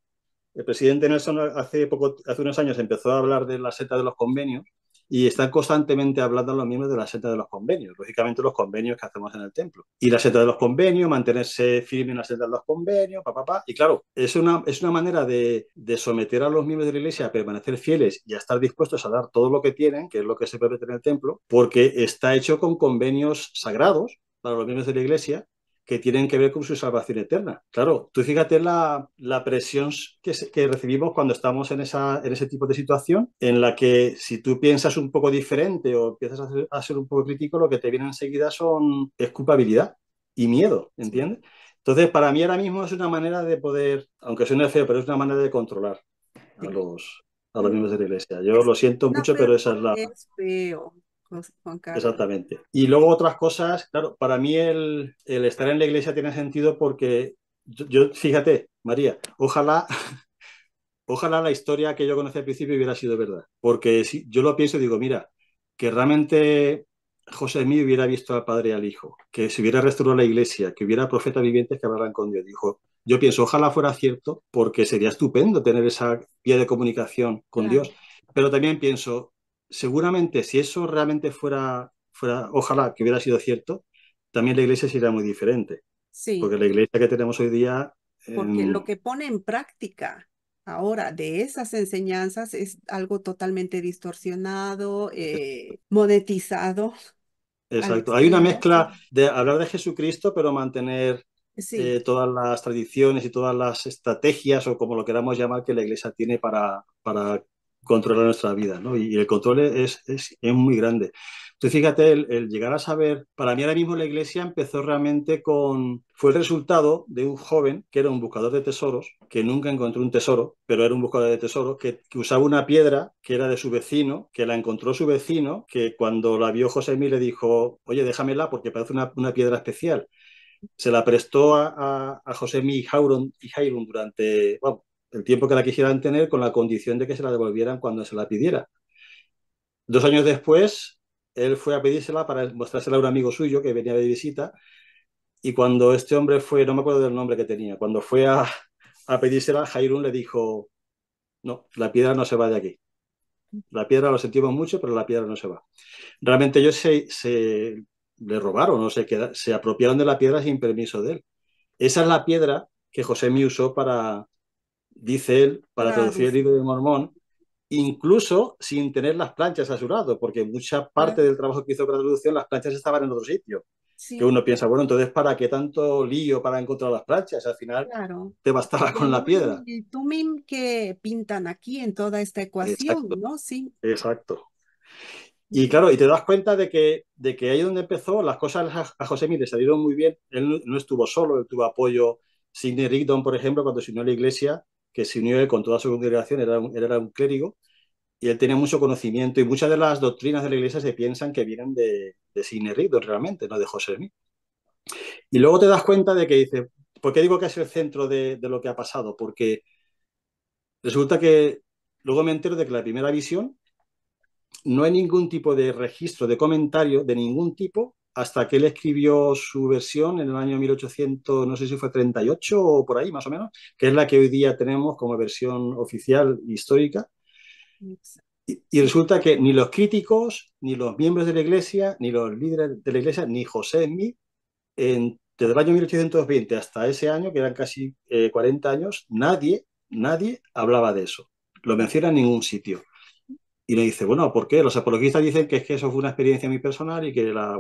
S2: El presidente Nelson hace, poco, hace unos años empezó a hablar de la seta de los convenios y están constantemente hablando los miembros de la seta de los convenios, lógicamente los convenios que hacemos en el templo. Y la seta de los convenios, mantenerse firme en la seta de los convenios, papá, papá. Y claro, es una, es una manera de, de, someter a los miembros de la iglesia a permanecer fieles y a estar dispuestos a dar todo lo que tienen, que es lo que se permite en el templo, porque está hecho con convenios sagrados para los miembros de la iglesia que tienen que ver con su salvación eterna. Claro, tú fíjate la, la presión que, recibimos cuando estamos en, esa, en ese tipo de situación, en la que si tú piensas un poco diferente o empiezas a ser, un poco crítico, lo que te viene enseguida son, es culpabilidad y miedo, ¿entiendes? Entonces, para mí ahora mismo es una manera de poder, aunque suene feo, pero es una manera de controlar a los, a los miembros de la iglesia. Yo lo siento mucho, pero esa es la... Es feo, Exactamente. Y luego otras cosas, claro, para mí el, estar en la iglesia tiene sentido porque yo, fíjate, María, ojalá, ojalá la historia que yo conocí al principio hubiera sido verdad. Porque si yo lo pienso y digo, mira, que realmente José mí hubiera visto al Padre y al Hijo, que se hubiera restaurado la iglesia, que hubiera profetas vivientes que hablaran con Dios. Dijo, yo pienso, ojalá fuera cierto, porque sería estupendo tener esa vía de comunicación con Dios. Pero también pienso, seguramente si eso realmente fuera, fuera, ojalá que hubiera sido cierto, también la iglesia sería muy diferente. Porque la iglesia que tenemos hoy día... Porque em, lo
S1: que pone en práctica ahora de esas enseñanzas es algo totalmente distorsionado, eh, monetizado.
S2: Exacto. Hay una mezcla de hablar de Jesucristo, pero mantener eh, todas las tradiciones y todas las estrategias o como lo queramos llamar que la iglesia tiene para, para controlar nuestra vida, ¿no? Y, el control es, es, es, muy grande. Entonces, fíjate, el, llegar a saber, para mí ahora mismo la iglesia empezó realmente con, fue el resultado de un joven que era un buscador de tesoros, que nunca encontró un tesoro, pero era un buscador de tesoros, que, usaba una piedra que era de su vecino, que la encontró su vecino, que cuando la vio José Mí le dijo, oye, déjamela porque parece una, una piedra especial se la prestó a, a, a José Mí y Jairon durante, el tiempo que la quisieran tener con la condición de que se la devolvieran cuando se la pidiera. Dos años después, él fue a pedírsela para mostrársela a un amigo suyo que venía de visita y cuando este hombre fue, no me acuerdo del nombre que tenía, cuando fue a, a pedírsela, Jairun le dijo, no, la piedra no se va de aquí. La piedra lo sentimos mucho, pero la piedra no se va. Realmente ellos se, se le robaron, o se, se apropiaron de la piedra sin permiso de él. Esa es la piedra que José me usó para, dice él, para traducir el libro de Mormón, incluso sin tener las planchas a su lado, porque mucha parte del trabajo que hizo con la traducción, las planchas estaban en otro sitio. Que uno piensa, bueno, entonces, ¿para qué tanto lío para encontrar las planchas? Al final te bastaba con la piedra.
S1: El tumim que pintan aquí en toda esta ecuación, ¿no? Sí.
S2: Exacto. Y claro, y te das cuenta de que, de que ahí donde empezó, las cosas a, José Mí le salieron muy bien. Él no estuvo solo, él tuvo apoyo. Sidney Rigdon, por ejemplo, cuando se unió a la iglesia, que se unió con toda su congregación, era él era un clérigo, y él tenía mucho conocimiento, y muchas de las doctrinas de la iglesia se piensan que vienen de, de Sidney realmente, no de José mí. Y luego te das cuenta de que dice, ¿por qué digo que es el centro de, de lo que ha pasado? Porque resulta que luego me entero de que la primera visión no hay ningún tipo de registro, de comentario de ningún tipo hasta que él escribió su versión en el año 1800, no sé si fue 38 o por ahí más o menos, que es la que hoy día tenemos como versión oficial histórica. Y, resulta que ni los críticos, ni los miembros de la Iglesia, ni los líderes de la Iglesia, ni José mí, desde el año 1820 hasta ese año, que eran casi 40 eh, años, nadie, nadie hablaba de eso. Lo menciona en ningún sitio. Y le dice, bueno, ¿por qué? Los apologistas dicen que es que eso fue una experiencia muy personal y que la,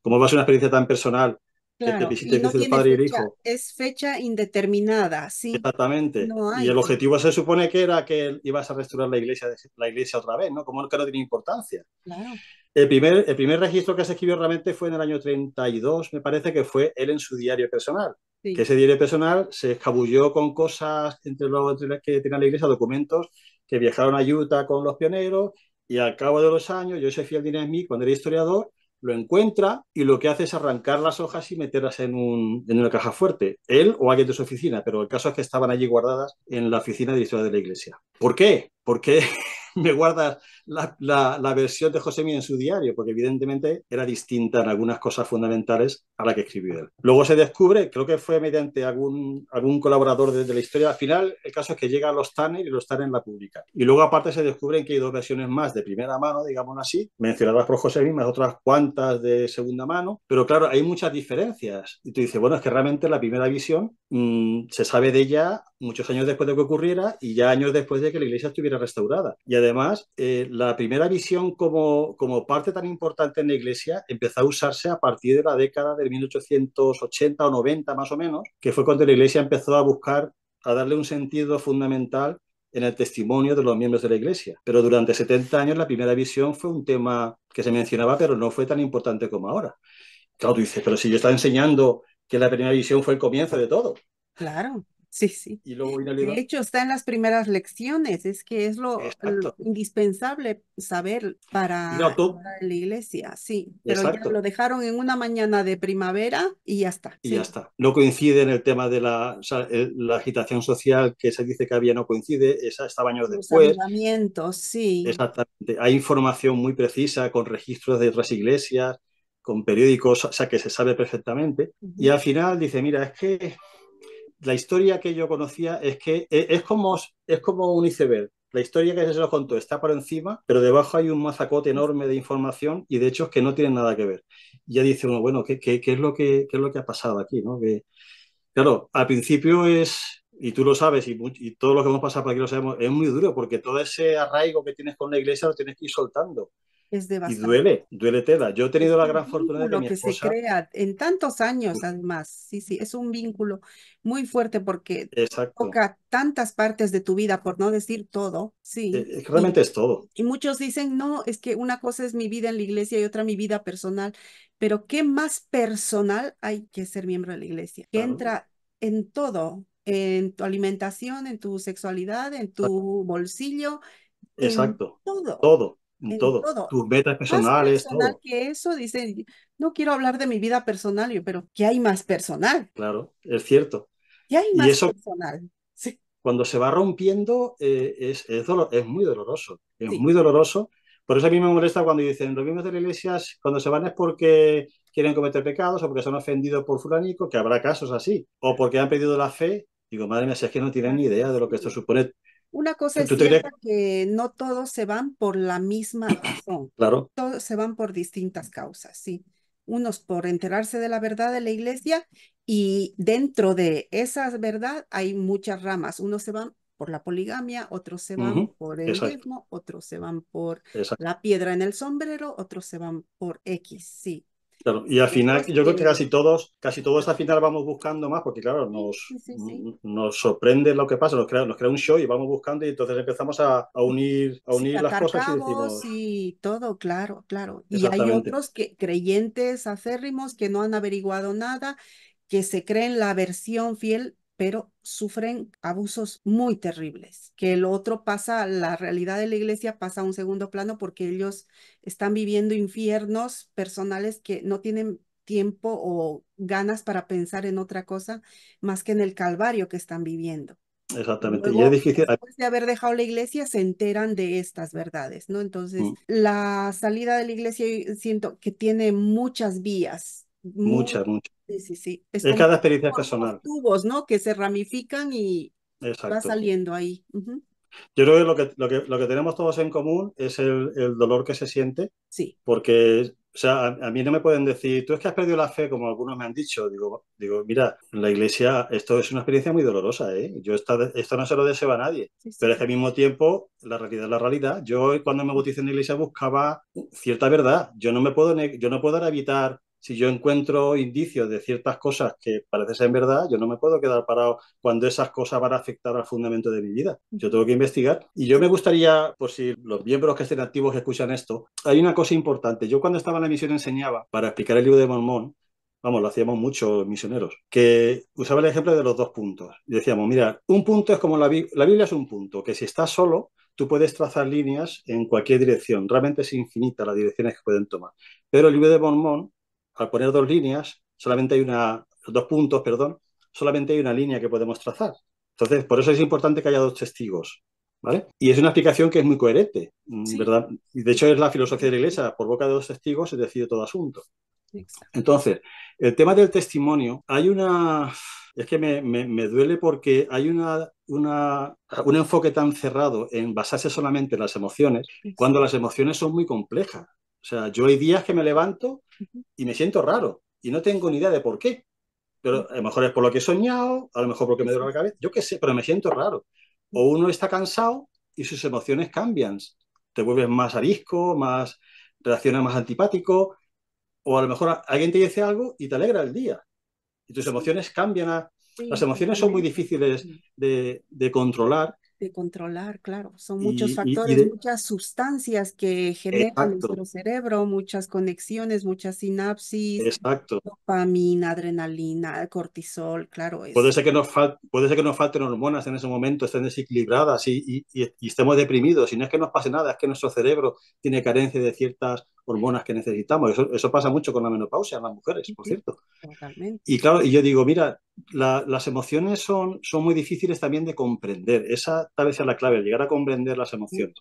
S2: como va a ser una experiencia tan personal que te el padre y el hijo.
S1: Es fecha indeterminada, sí.
S2: Exactamente. y el objetivo se supone que era que ibas a restaurar la iglesia, la iglesia otra vez, ¿no? Como que no tiene importancia. Claro. El primer, el primer registro que se escribió realmente fue en el año 32, me parece que fue él en su diario personal. Que ese diario personal se escabulló con cosas entre los que tenía la iglesia, documentos que viajaron a Utah con los pioneros y al cabo de los años, Joseph Fiel mí cuando era historiador, lo encuentra y lo que hace es arrancar las hojas y meterlas en, una caja fuerte, él o alguien de su oficina, pero el caso es que estaban allí guardadas en la oficina de la iglesia. ¿Por qué? ¿Por qué me guardas la, la, versión de José Mí en su diario, porque evidentemente era distinta en algunas cosas fundamentales a la que escribió él. Luego se descubre, creo que fue mediante algún, algún colaborador de, la historia, al final el caso es que llega a los Tanner y los Tanner la publica. Y luego aparte se descubren que hay dos versiones más de primera mano, digamos así, mencionadas por José Mí, más otras cuantas de segunda mano, pero claro, hay muchas diferencias. Y tú dices, bueno, es que realmente la primera visión mm, se sabe de ella muchos años después de que ocurriera y ya años después de que la iglesia estuviera restaurada. Y además, eh, la primera visión como, como, parte tan importante en la Iglesia empezó a usarse a partir de la década de 1880 o 90 más o menos, que fue cuando la Iglesia empezó a buscar, a darle un sentido fundamental en el testimonio de los miembros de la Iglesia. Pero durante 70 años la primera visión fue un tema que se mencionaba, pero no fue tan importante como ahora. Claro, tú dices, pero si yo estaba enseñando que la primera visión fue el comienzo de todo. Claro. Sí, sí. De
S1: hecho, está en las primeras lecciones, es que es lo, indispensable saber para, la iglesia, sí. Pero lo dejaron en una mañana de primavera y ya está. Y ya
S2: está. No coincide en el tema de la, agitación social que se dice que había, no coincide, esa estaba años Los después. sí. Exactamente. Hay información muy precisa con registros de otras iglesias, con periódicos, o sea, que se sabe perfectamente. Y al final dice, mira, es que la historia que yo conocía es que eh, es como, es como un iceberg. La historia que se lo contó está por encima, pero debajo hay un mazacote enorme de información y de hechos que no tienen nada que ver. ya dice uno, bueno, ¿qué, es, lo que, es lo que ha pasado aquí? ¿no? Que, claro, al principio es, y tú lo sabes, y, y lo que hemos pasado por aquí lo sabemos, es muy duro porque todo ese arraigo que tienes con la iglesia lo tienes que ir soltando.
S1: Es y duele,
S2: duele tela. Yo he tenido la gran fortuna de que que se crea
S1: en tantos años, además. Sí, sí, es un vínculo muy fuerte porque toca tantas partes de tu vida, por no decir todo. Sí. Eh, eh, realmente es todo. Y muchos dicen, no, es que una cosa es mi vida en la iglesia y otra mi vida personal. Pero ¿qué más personal hay que ser miembro de la iglesia? Que entra en todo, en tu alimentación, en tu sexualidad, en tu bolsillo.
S2: Exacto. todo. Todo en todo, tus metas personales. Más personal
S1: que eso, dice, no quiero hablar de mi vida personal, yo, pero ¿qué hay más personal?
S2: Claro, es cierto.
S1: ¿Qué hay más y eso, personal?
S2: Cuando se va rompiendo eh, es, es, es, muy doloroso, es muy doloroso. Por eso a mí me molesta cuando dicen, los miembros de la iglesia cuando se van es porque quieren cometer pecados o porque se han ofendido por fulanico, que habrá casos así, o porque han pedido la fe. Digo, madre mía, si es que no tienen ni idea de lo que esto supone
S1: una cosa es que no todos se van por la misma razón. Claro. Todos se van por distintas causas, sí. Unos por enterarse de la verdad de la iglesia y dentro de esa verdad hay muchas ramas. Unos se van por la poligamia, otros se van por el ritmo, mismo, otros se van por la piedra en el sombrero, otros se van por X, sí
S2: y al final pues, yo creo que casi todos, casi todos al final vamos buscando más, porque claro, nos, nos sorprende lo que pasa, nos crea, un show y vamos buscando y entonces empezamos a, unir, a unir las cosas y
S1: Sí, todo, claro, claro. Y hay otros que, creyentes acérrimos que no han averiguado nada, que se creen la versión fiel pero sufren abusos muy terribles, que el otro pasa, la realidad de la iglesia pasa a un segundo plano porque ellos están viviendo infiernos personales que no tienen tiempo o ganas para pensar en otra cosa más que en el calvario que están viviendo.
S2: Exactamente. ya dije que... Después
S1: de haber dejado la iglesia, se enteran de estas verdades, ¿no? Entonces, mm. la salida de la iglesia siento que tiene muchas vías Muchas, muchas. Es, cada
S2: experiencia personal.
S1: Tubos, ¿no? Que se ramifican y
S2: va saliendo ahí.
S1: Yo
S2: creo que lo que, lo que lo que tenemos todos en común es el, el dolor que se siente. Sí. Porque, o sea, a, mí no me pueden decir, tú es que has perdido la fe, como algunos me han dicho. Digo, digo mira, en la iglesia esto es una experiencia muy dolorosa, ¿eh? Yo esta, esto no se lo deseo a nadie. Pero es que al mismo tiempo, la realidad es la realidad. Yo cuando me bauticé en la iglesia buscaba cierta verdad. Yo no me puedo, yo no puedo evitar si yo encuentro indicios de ciertas cosas que parecen ser verdad, yo no me puedo quedar parado cuando esas cosas van a afectar al fundamento de mi vida. Yo tengo que investigar. Y yo me gustaría, por si los miembros que estén activos escuchan esto, hay una cosa importante. Yo cuando estaba en la misión enseñaba, para explicar el libro de Mormón, vamos, lo hacíamos muchos misioneros, que usaba el ejemplo de los dos puntos. decíamos, mira, un punto es como la, Biblia, la Biblia es un punto, que si estás solo, tú puedes trazar líneas en cualquier dirección. Realmente es infinita las direcciones que pueden tomar. Pero el libro de Mormón al poner dos líneas, solamente hay una, dos puntos, perdón, solamente hay una línea que podemos trazar. Entonces, por eso es importante que haya dos testigos. ¿Vale? Y es una explicación que es muy coherente, mm, ¿verdad? Y de hecho es la filosofía de la Iglesia, por boca de dos testigos se decide todo asunto. Entonces, el tema del testimonio, hay una... Es que me, duele porque hay una, un enfoque tan cerrado en basarse solamente en las emociones, cuando las emociones son muy complejas. O sea, yo hay días que me levanto y me siento raro y no tengo ni idea de por qué. Pero a lo mejor es por lo que he soñado, a lo mejor porque me duele la cabeza, yo qué sé, pero me siento raro. O uno está cansado y sus emociones cambian. Te vuelves más arisco, más reaccionas más antipático, o a lo mejor alguien te dice algo y te alegra el día. Y tus emociones cambian Las emociones son muy difíciles de controlar
S1: de controlar, claro. Son muchos factores, muchas sustancias que generan nuestro cerebro, muchas conexiones, muchas sinapsis, dopamina, adrenalina, cortisol, claro. Puede, ser
S2: que nos Puede ser que nos falten hormonas en ese momento, estén desequilibradas y, y, estemos deprimidos. Y no es que nos pase nada, es que nuestro cerebro tiene carencia de ciertas hormonas que necesitamos. Eso, eso pasa mucho con la menopausia en las mujeres, por cierto.
S1: Totalmente.
S2: Y claro, y yo digo, mira, las emociones son, son muy difíciles también de comprender. Esa tal vez es la clave, llegar a comprender las emociones.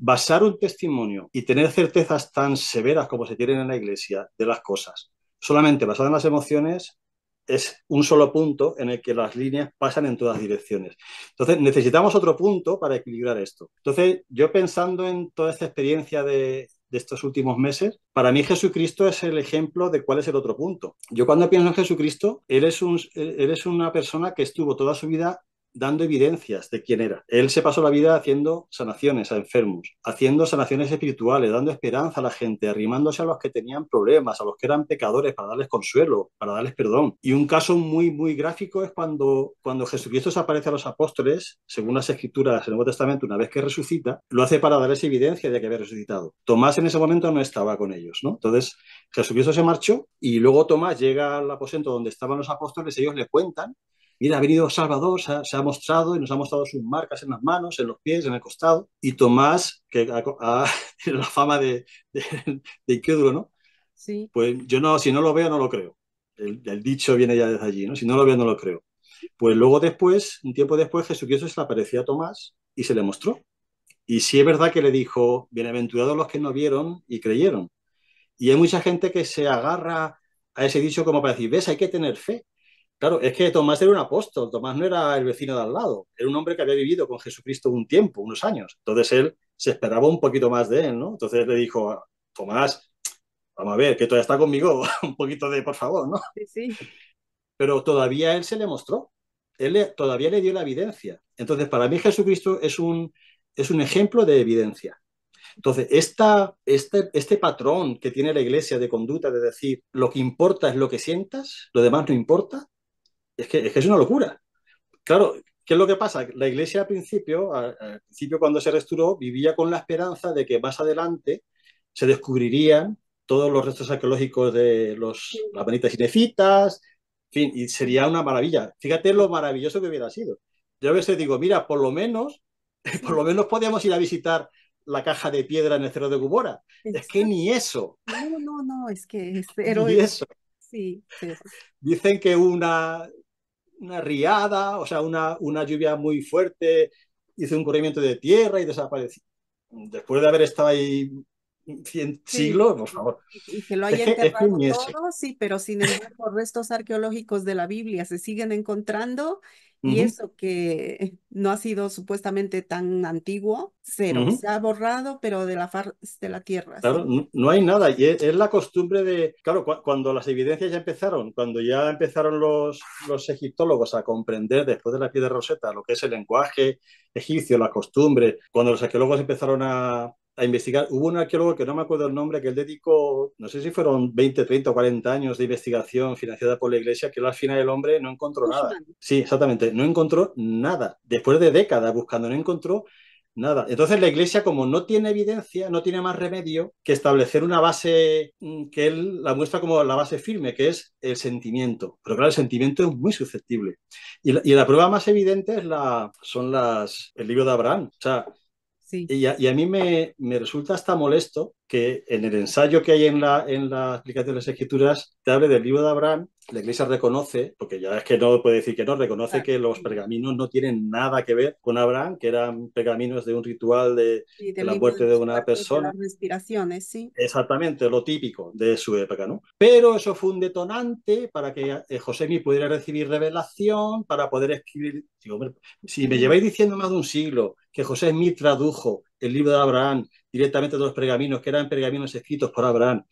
S2: Basar un testimonio y tener certezas tan severas como se tienen en la iglesia de las cosas, solamente basado en las emociones, es un solo punto en el que las líneas pasan en todas direcciones. Entonces, necesitamos otro punto para equilibrar esto. Entonces, yo pensando en toda esta experiencia de, de estos últimos meses, para mí Jesucristo es el ejemplo de cuál es el otro punto. Yo cuando pienso en Jesucristo, él es, un, es una persona que estuvo toda su vida dando evidencias de quién era. Él se pasó la vida haciendo sanaciones a enfermos, haciendo sanaciones espirituales, dando esperanza a la gente, arrimándose a los que tenían problemas, a los que eran pecadores, para darles consuelo, para darles perdón. Y un caso muy, muy gráfico es cuando, cuando Jesucristo se aparece a los apóstoles, según las escrituras del Nuevo Testamento, una vez que resucita, lo hace para darles evidencia de que había resucitado. Tomás en ese momento no estaba con ellos, ¿no? Entonces, Jesucristo se marchó y luego Tomás llega al aposento donde estaban los apóstoles, y ellos le cuentan Mira, ha venido Salvador, se ha, mostrado y nos ha mostrado sus marcas en las manos, en los pies, en el costado. Y Tomás, que tiene la fama de, de, qué ¿no? Pues yo no, si no lo veo, no lo creo. El, el, dicho viene ya desde allí, ¿no? Si no lo veo, no lo creo. Pues luego después, un tiempo después, Jesucristo se le apareció a Tomás y se le mostró. Y sí es verdad que le dijo, bienaventurados los que no vieron y creyeron. Y hay mucha gente que se agarra a ese dicho como para decir, ves, hay que tener fe. Claro, es que Tomás era un apóstol, Tomás no era el vecino de al lado, era un hombre que había vivido con Jesucristo un tiempo, unos años. Entonces él se esperaba un poquito más de él, ¿no? Entonces le dijo, Tomás, vamos a ver, que todavía está conmigo, un poquito de por favor, ¿no? Sí, sí. Pero todavía él se le mostró, él todavía le dio la evidencia. Entonces, para mí Jesucristo es un, es un ejemplo de evidencia. Entonces, esta, este, este patrón que tiene la iglesia de conducta de decir lo que importa es lo que sientas, lo demás no importa, es que, es una locura. Claro, ¿qué es lo que pasa? La iglesia al principio, al principio cuando se restauró, vivía con la esperanza de que más adelante se descubrirían todos los restos arqueológicos de los, las manitas nefitas, en fin, y sería una maravilla. Fíjate lo maravilloso que hubiera sido. Yo a veces digo, mira, por lo menos, por lo menos podíamos ir a visitar la caja de piedra en el cerro de Cubora. Es que ni eso.
S1: No, no, no, es que es eso. sí,
S2: Dicen que una, una riada, o sea, una, una lluvia muy fuerte, hizo un corrimiento de tierra y desapareció. Después de haber estado ahí 100 siglos, por favor.
S1: Y que lo haya enterrado todo, sí, pero sin embargo, restos arqueológicos de la Biblia se siguen encontrando y eso que no ha sido supuestamente tan antiguo, cero. Se ha borrado, pero de la de la tierra.
S2: no hay nada. Y e, es, la costumbre de. Claro, cuando las evidencias ya empezaron, cuando ya empezaron los, los egiptólogos a comprender después de la piedra roseta lo que es el lenguaje egipcio, la costumbre, cuando los arqueólogos empezaron a, a investigar. Hubo un arqueólogo que no me acuerdo el nombre, que él dedicó, no sé si fueron 20, 30 o 40 años de investigación financiada por la iglesia, que al final el hombre no encontró nada. Sí, exactamente, no encontró nada. Después de décadas buscando, no encontró nada. Entonces la iglesia, como no tiene evidencia, no tiene más remedio que establecer una base mm, que él la muestra como la base firme, que es el sentimiento. Pero claro, el sentimiento es muy susceptible. Y la, prueba más evidente es la, son las, el libro de Abraham. O sea, y, a, y a mí me, me resulta hasta molesto que en el ensayo que hay en la, en la explicación de las escrituras te hable del libro de Abraham, la iglesia reconoce, porque ya es que no puede decir que no, reconoce que los pergaminos no tienen nada que ver con Abraham, que eran pergaminos de un ritual de, la muerte de una persona. De
S1: respiraciones, sí.
S2: Exactamente, lo típico de su época, ¿no? Pero eso fue un detonante para que eh, Mí pudiera recibir revelación, para poder escribir. si me lleváis diciendo más de un siglo que José Smith tradujo el libro de Abraham directamente de los pergaminos, que eran pergaminos escritos por Abraham.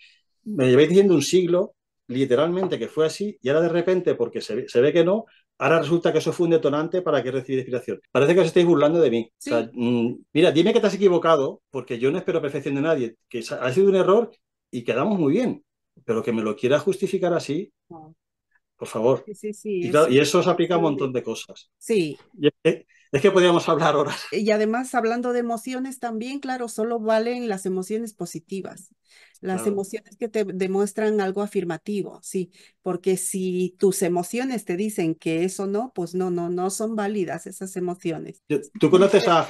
S2: Me lleváis diciendo un siglo, literalmente, que fue así, y ahora de repente, porque se ve, que no, ahora resulta que eso fue un detonante para que recibí inspiración. Parece que os estáis burlando de mí. Mm, mira, dime que te has equivocado, porque yo no espero perfección de nadie, que ha sido un error y quedamos muy bien, pero que me lo quiera justificar así por favor.
S1: y, eso,
S2: se aplica a un montón de cosas. Sí. es, que, podríamos hablar horas.
S1: Y además, hablando de emociones también, claro, solo valen las emociones positivas, las emociones que te demuestran algo afirmativo, sí, porque si tus emociones te dicen que eso no, pues no, no, no son válidas esas emociones.
S2: ¿Tú conoces a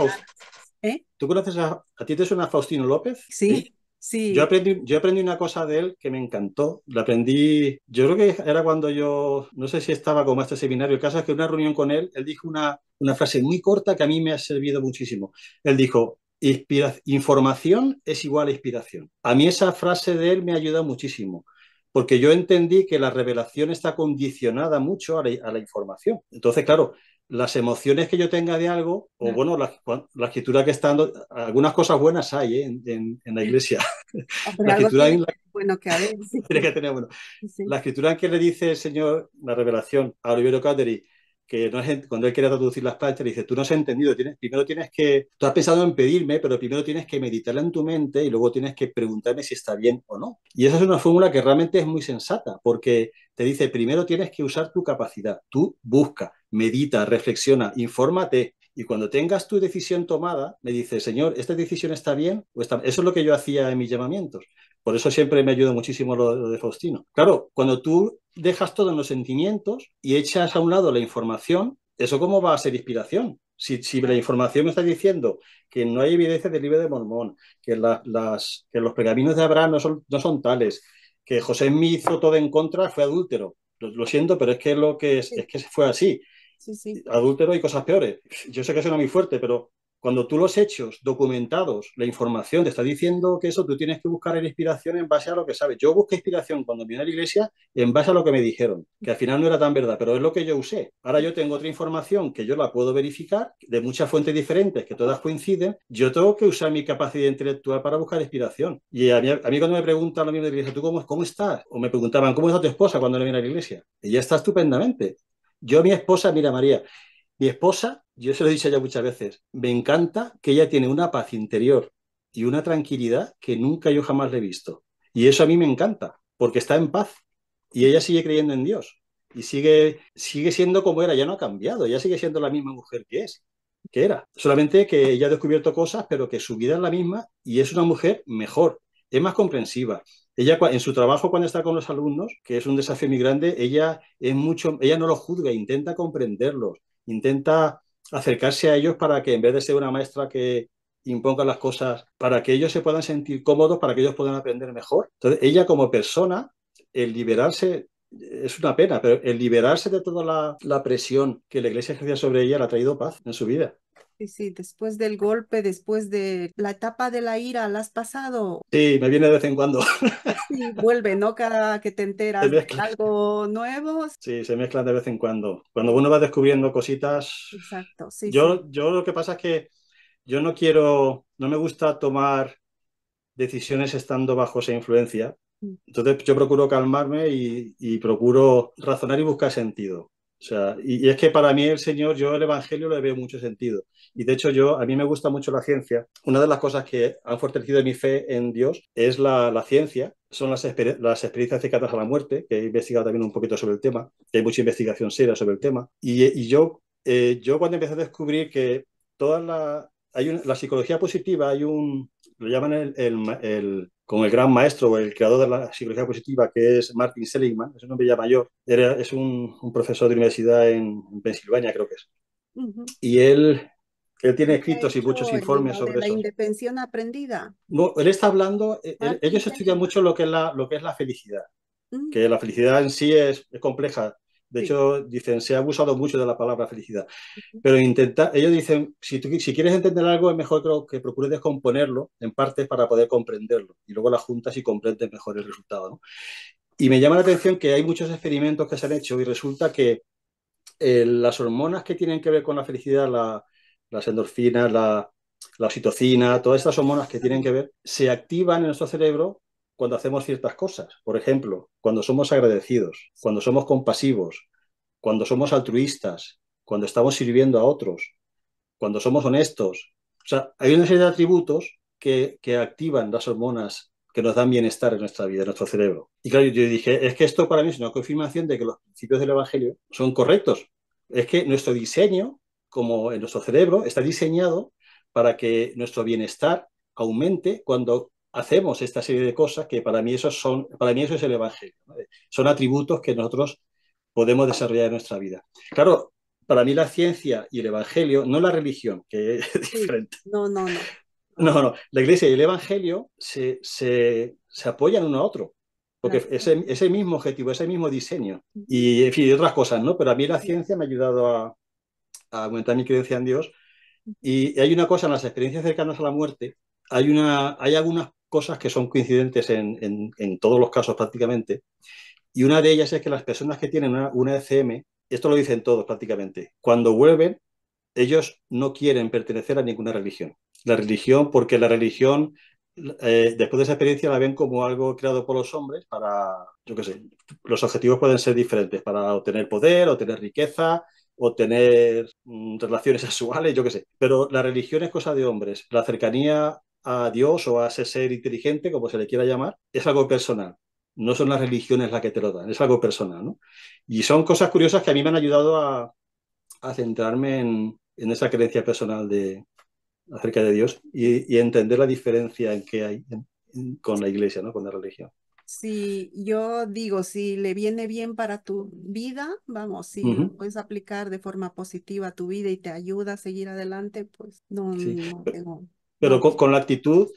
S2: ¿Eh? ¿Tú conoces a, ti te suena Faustino López? Sí. Yo aprendí, yo aprendí una cosa de él que me encantó. La aprendí, yo creo que era cuando yo, no sé si estaba como este seminario. El caso que en una reunión con él, él dijo una, una frase muy corta que a mí me ha servido muchísimo. Él dijo, Inspira información es igual a inspiración. A mí esa frase de él me ha ayudado muchísimo porque yo entendí que la revelación está condicionada mucho a la, información. Entonces, claro, las emociones que yo tenga de algo, o bueno, la, la escritura que está algunas cosas buenas hay ¿eh? en, en, la iglesia. La escritura, en que le dice el Señor, la revelación a Olivero Catery, que cuando él quiere traducir las planchas, le dice, tú no has entendido, tienes, primero tienes que, tú has pensado en pedirme, pero primero tienes que meditarla en tu mente y luego tienes que preguntarme si está bien o no. Y esa es una fórmula que realmente es muy sensata, porque te dice, primero tienes que usar tu capacidad, tú busca, medita, reflexiona, infórmate, y cuando tengas tu decisión tomada, me dices, Señor, ¿esta decisión está bien? O está... Eso es lo que yo hacía en mis llamamientos. Por eso siempre me ayuda muchísimo lo, de Faustino. Claro, cuando tú dejas todo en los sentimientos y echas a un lado la información, ¿eso cómo va a ser inspiración? Si, la información me está diciendo que no hay evidencia del libro de Mormón, que, los pergaminos de Abraham no son, tales, que José me hizo todo en contra, fue adúltero. Lo, siento, pero es que lo que es, es que fue así sí, adúltero y cosas peores. Yo sé que suena muy fuerte, pero cuando tú los hechos documentados, la información te está diciendo que eso, tú tienes que buscar la inspiración en base a lo que sabes. Yo busqué inspiración cuando vine a la iglesia en base a lo que me dijeron, que al final no era tan verdad, pero es lo que yo usé. Ahora yo tengo otra información que yo la puedo verificar de muchas fuentes diferentes, que todas coinciden. Yo tengo que usar mi capacidad intelectual para buscar inspiración. Y a mí, a mí cuando me preguntan lo mismo de la iglesia, ¿tú cómo, cómo estás? O me preguntaban, ¿cómo está tu esposa cuando le viene a la iglesia? Ella está estupendamente. Yo, mi esposa, mira María, mi esposa, yo se lo he dicho ya muchas veces, me encanta que ella tiene una paz interior y una tranquilidad que nunca yo jamás le he visto. Y eso a mí me encanta, porque está en paz y ella sigue creyendo en Dios y sigue, sigue siendo como era, ya no ha cambiado, ya sigue siendo la misma mujer que es, que era. Solamente que ella ha descubierto cosas, pero que su vida es la misma y es una mujer mejor, es más comprensiva, ella en su trabajo cuando está con los alumnos, que es un desafío muy grande, ella es mucho, ella no los juzga, intenta comprenderlos, intenta acercarse a ellos para que en vez de ser una maestra que imponga las cosas, para que ellos se puedan sentir cómodos, para que ellos puedan aprender mejor. Entonces, ella como persona, el liberarse es una pena, pero el liberarse de toda la, la presión que la iglesia ejercía sobre ella le ha traído paz en su vida. Sí, sí,
S1: después del golpe, después de la etapa de la ira, ¿la has pasado?
S2: Sí, me viene de vez en cuando.
S1: Sí, vuelve, ¿no? Cada que te enteras de algo nuevo.
S2: Sí, se mezclan de vez en cuando. Cuando uno va descubriendo cositas.
S1: Exacto, sí. Yo,
S2: yo lo que pasa es que yo no quiero, no me gusta tomar decisiones estando bajo esa influencia. Mm. Entonces yo procuro calmarme y procuro razonar y buscar sentido y, es que para mí el Señor, yo el Evangelio le veo mucho sentido. Y de hecho yo, a mí me gusta mucho la ciencia. Una de las cosas que han fortalecido mi fe en Dios es la, la ciencia, son las, las experiencias cercanas a la muerte, que he investigado también un poquito sobre el tema, hay mucha investigación seria sobre el tema. Y, yo, eh, yo cuando empecé a descubrir que toda hay la psicología positiva, hay un, lo llaman el, el, con el gran maestro, o el creador de la psicología positiva, que es Martin Seligman, es un hombre ya mayor, era, es un, profesor de universidad en, Pensilvania, creo que es. Y él, tiene escritos y muchos informes sobre la
S1: independencia aprendida.
S2: No, él está hablando, eh, ellos estudian mucho lo que es la, lo que es la felicidad, mm. que la felicidad en sí es, es compleja, de hecho, dicen, se ha abusado mucho de la palabra felicidad. Pero intenta, ellos dicen, si, tú, si quieres entender algo, es mejor que, procures descomponerlo en partes para poder comprenderlo. Y luego la juntas y comprendes mejor el resultado. Y me llama la atención que hay muchos experimentos que se han hecho y resulta que eh, las hormonas que tienen que ver con la felicidad, las endorfinas, la, la oxitocina, todas estas hormonas que tienen que ver, se activan en nuestro cerebro cuando hacemos ciertas cosas. Por ejemplo, cuando somos agradecidos, cuando somos compasivos, cuando somos altruistas, cuando estamos sirviendo a otros, cuando somos honestos. O sea, hay una serie de atributos que, activan las hormonas que nos dan bienestar en nuestra vida, en nuestro cerebro. Y claro, yo dije, es que esto para mí es una confirmación de que los principios del Evangelio son correctos. Es que nuestro diseño, como en nuestro cerebro, está diseñado para que nuestro bienestar aumente cuando hacemos esta serie de cosas que para mí eso, son, para mí eso es el Evangelio. Son atributos que nosotros podemos desarrollar en nuestra vida. Claro, para mí la ciencia y el Evangelio, no la religión, que es diferente. No, no, no. No, no. La iglesia y el Evangelio se, se, se apoyan uno a otro. Porque es ese, ese mismo objetivo, ese mismo diseño. Y, en fin, otras cosas, ¿no? Pero a mí la ciencia me ha ayudado a, a aumentar mi creencia en Dios. Y hay una cosa, en las experiencias cercanas a la muerte, hay, una, hay algunas cosas que son coincidentes en, todos los casos prácticamente. Y una de ellas es que las personas que tienen una, una ECM, esto lo dicen todos prácticamente, cuando vuelven, ellos no quieren pertenecer a ninguna religión. La religión, porque la religión eh, después de esa experiencia la ven como algo creado por los hombres para, yo qué sé, los objetivos pueden ser diferentes, para obtener poder, obtener riqueza, obtener tener mm, relaciones sexuales, yo qué sé. Pero la religión es cosa de hombres. La cercanía a Dios o a ese ser inteligente, como se le quiera llamar, es algo personal. No son las religiones las que te lo dan, es algo personal. Y son cosas curiosas que a mí me han ayudado a, centrarme en, esa creencia personal de, acerca de Dios y, entender la diferencia en que hay con la iglesia, ¿no? con la religión.
S1: si yo digo, si le viene bien para tu vida, vamos, si puedes aplicar de forma positiva a tu vida y te ayuda a seguir adelante, pues
S2: no, pero con, la actitud.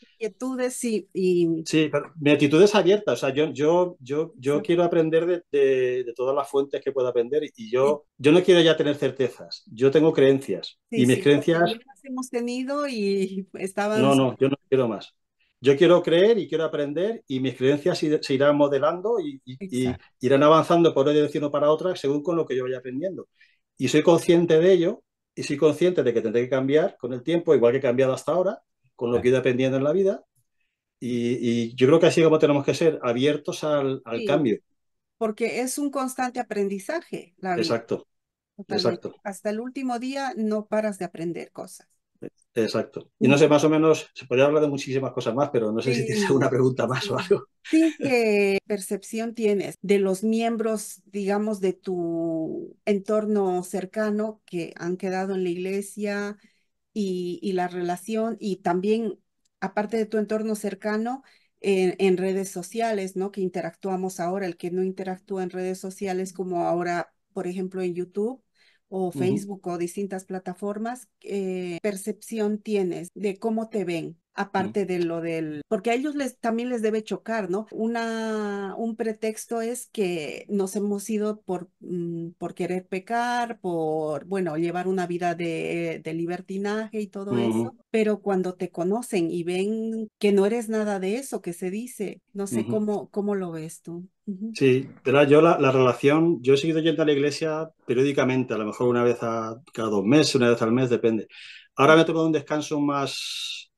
S2: sí y, Sí, mi actitud es abierta. O sea, yo, yo, yo, yo quiero aprender de, de, todas las fuentes que pueda aprender y yo, yo no quiero ya tener certezas. Yo tengo creencias. y mis creencias. hemos
S1: tenido y estaban. No, no,
S2: yo no quiero más. Yo quiero creer y quiero aprender y mis creencias se irán modelando y, y irán avanzando por una dirección o para otra según con lo que yo vaya aprendiendo. Y soy consciente de ello y soy consciente de que tendré que cambiar con el tiempo, igual que he cambiado hasta ahora, con lo que he ido en la vida. Y, yo creo que así es como tenemos que ser, abiertos al, cambio.
S1: Porque es un constante aprendizaje la Exacto. Hasta el último día no paras de aprender cosas.
S2: Exacto. Y no sé, más o menos, se podría hablar de muchísimas cosas más, pero no sé si tienes alguna pregunta más o algo.
S1: Sí, ¿qué percepción tienes de los miembros, digamos, de tu entorno cercano que han quedado en la iglesia, y, y la relación y también, aparte de tu entorno cercano, en, en, redes sociales, ¿no? Que interactuamos ahora, el que no interactúa en redes sociales como ahora, por ejemplo, en YouTube, o Facebook o distintas plataformas, ¿qué eh, percepción tienes de cómo te ven? aparte de lo del, porque a ellos les, también les debe chocar, ¿no? Una, un pretexto es que nos hemos ido por, mm, por querer pecar, por, bueno, llevar una vida de, libertinaje y todo eso, pero cuando te conocen y ven que no eres nada de eso que se dice, no sé cómo, cómo lo ves tú.
S2: Sí, pero yo la, relación, yo he seguido yendo a la iglesia periódicamente, a lo mejor una vez cada dos meses, una vez al mes, depende. Ahora me he tomado un descanso más,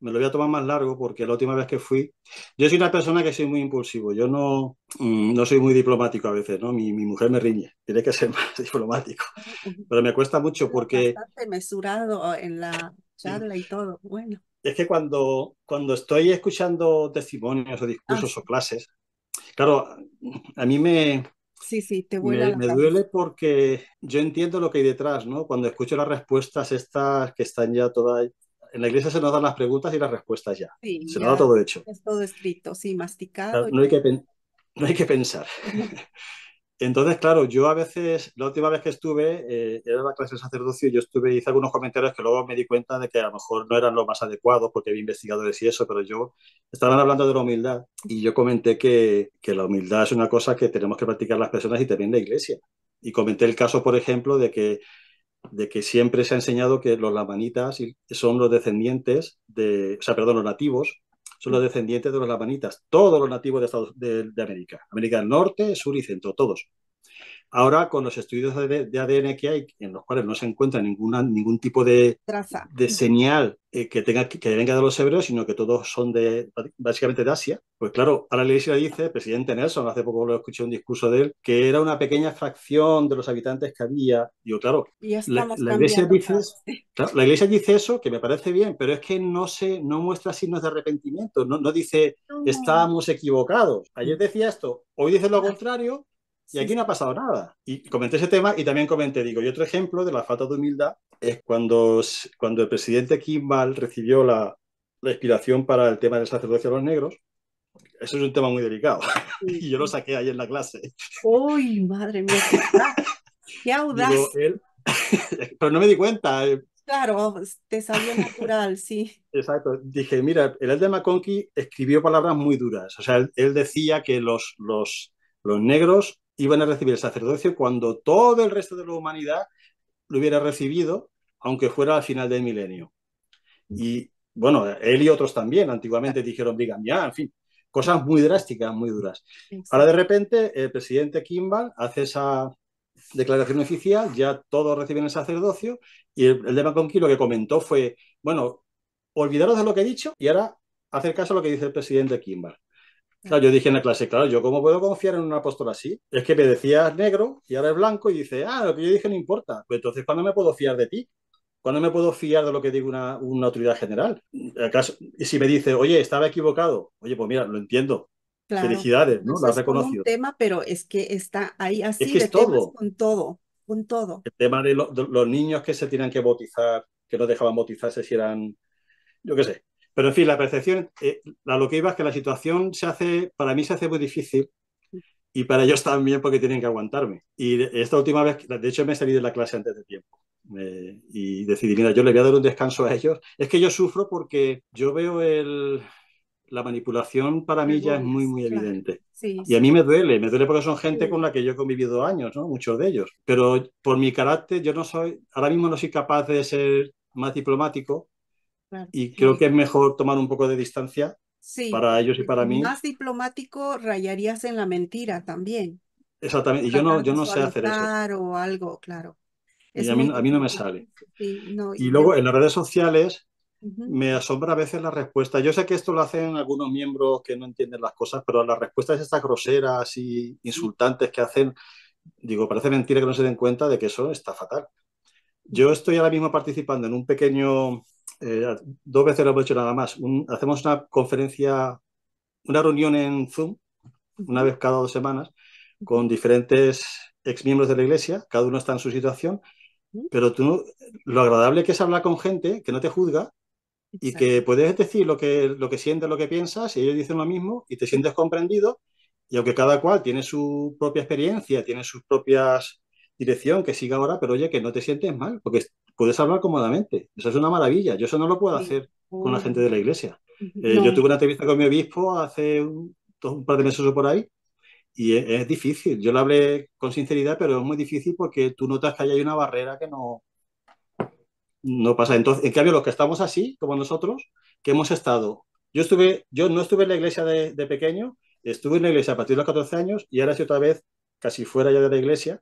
S2: me lo voy a tomar más largo porque la última vez que fui, yo soy una persona que soy muy impulsivo, yo no, mm, no soy muy diplomático a veces, ¿no? Mi, mi mujer me riñe, tiene que ser más diplomático, pero me cuesta mucho porque...
S1: Bastante mesurado en la charla y todo, bueno.
S2: Es que cuando, cuando estoy escuchando testimonios o discursos ah, o clases, Claro, a mí me... Sí, sí, te me, duele porque yo entiendo lo que hay detrás, ¿no? Cuando escucho las respuestas estas que están ya todas en la iglesia se nos dan las preguntas y las respuestas ya.
S1: se nos da todo hecho. Es todo escrito, sí, masticado. no,
S2: hay que pensar. Entonces, claro, yo a veces, la última vez que estuve, eh, era la clase de sacerdocio, yo estuve, hice algunos comentarios que luego me di cuenta de que a lo mejor no eran los más adecuados porque había investigadores y eso, pero yo estaban hablando de la humildad y yo comenté que, que la humildad es una cosa que tenemos que practicar las personas y también la iglesia. Y comenté el caso, por ejemplo, de que, de que siempre se ha enseñado que los lamanitas son los descendientes de, o sea, perdón, los nativos son los descendientes de los lamanitas, todos los nativos de, Estados, de América, América del Norte, Sur y Centro, todos. Ahora, con los estudios de, ADN que hay, en los cuales no se encuentra ninguna, ningún tipo de, Traza. de señal eh, que, tenga, que, venga de los hebreos, sino que todos son de básicamente de Asia, pues claro, ahora la iglesia dice, presidente Nelson, hace poco lo escuché un discurso de él, que era una pequeña fracción de los habitantes que había. Yo, claro, y la, la, iglesia dice, la iglesia dice eso, que me parece bien, pero es que no, se, no muestra signos de arrepentimiento, no, no dice, estamos estábamos equivocados. Ayer decía esto, hoy dice lo contrario, y aquí no ha pasado nada. Y comenté ese tema y también comenté, digo, y otro ejemplo de la falta de humildad es cuando, cuando el presidente Kimball recibió la, la inspiración para el tema del sacerdocio a los negros. Eso es un tema muy delicado. y yo lo saqué ahí en la clase.
S1: ¡Uy, madre mía! ¡Qué audaz!
S2: Pero no me di cuenta. Eh.
S1: Claro, te salió natural, sí.
S2: Exacto. Dije, mira, el de McConkie escribió palabras muy duras. O sea, él, él decía que los, los, los negros iban a recibir el sacerdocio cuando todo el resto de la humanidad lo hubiera recibido, aunque fuera al final del milenio. Y bueno, él y otros también antiguamente dijeron, digan, ya, en fin, cosas muy drásticas, muy duras. Ahora de repente el presidente Kimball hace esa declaración oficial, ya todos reciben el sacerdocio y el, de McConkie lo que comentó fue, bueno, olvidaros de lo que he dicho y ahora hacer caso a lo que dice el presidente Kimball. Claro, yo dije en la clase, claro, yo cómo puedo confiar en un apóstol así. Es que me decías negro y ahora es blanco y dice, ah, lo que yo dije no importa. Pues entonces, ¿cuándo me puedo fiar de ti? ¿Cuándo me puedo fiar de lo que diga una, autoridad general? Y si me dice, oye, estaba equivocado, oye, pues mira, lo entiendo, Felicidades, ¿no? Lo has reconocido. Es un tema,
S1: pero es que está ahí así es que de es todo. con todo, con todo. El
S2: tema de, de, los niños que se tienen que bautizar, que no dejaban bautizarse si eran, yo qué sé, pero en fin, la percepción, eh, lo que iba es que la situación se hace, para mí se hace muy difícil y para ellos también porque tienen que aguantarme. Y esta última vez, de hecho me he salido de la clase antes de tiempo y decidí, mira, yo le voy a dar un descanso a ellos. Es que yo sufro porque yo veo el, la manipulación para mí ya es muy, muy evidente.
S1: Y a mí me duele, me
S2: duele porque son gente con la que yo he convivido años, ¿no? Muchos de ellos. Pero por mi carácter, yo no soy, ahora mismo no soy capaz de ser más diplomático y creo que es mejor tomar un poco de distancia
S1: para ellos y para mí. Más diplomático rayarías en la mentira también.
S2: Exactamente, y yo no, yo no sé hacer eso.
S1: o algo, claro.
S2: Y a mí, no me sale.
S1: y, luego en
S2: las redes sociales me asombra a veces la respuesta. Yo sé que esto lo hacen algunos miembros que no entienden las cosas, pero las respuestas estas groseras y insultantes que hacen, digo, parece mentira que no se den cuenta de que eso está fatal. Yo estoy ahora mismo participando en un pequeño eh, dos veces lo hemos hecho nada más. hacemos una conferencia, una reunión en Zoom, una vez cada dos semanas, con diferentes exmiembros de la iglesia, cada uno está en su situación, pero tú lo agradable que es hablar con gente que no te juzga y que puedes decir lo que, lo que sientes, lo que piensas, y ellos dicen lo mismo y te sientes comprendido, y aunque cada cual tiene su propia experiencia, tiene sus propias dirección que siga ahora, pero oye, que no te sientes mal, porque puedes hablar cómodamente. Eso es una maravilla. Yo eso no lo puedo hacer con la gente de la iglesia. Eh, yo tuve una entrevista con mi obispo hace un, par de meses o por ahí y es, difícil. Yo le hablé con sinceridad, pero es muy difícil porque tú notas que hay una barrera que no, no pasa. Entonces, en cambio, los que estamos así, como nosotros, que hemos estado. Yo, estuve, yo no estuve en la iglesia de, de pequeño, estuve en la iglesia a partir de los 14 años y ahora estoy otra vez casi fuera ya de la iglesia.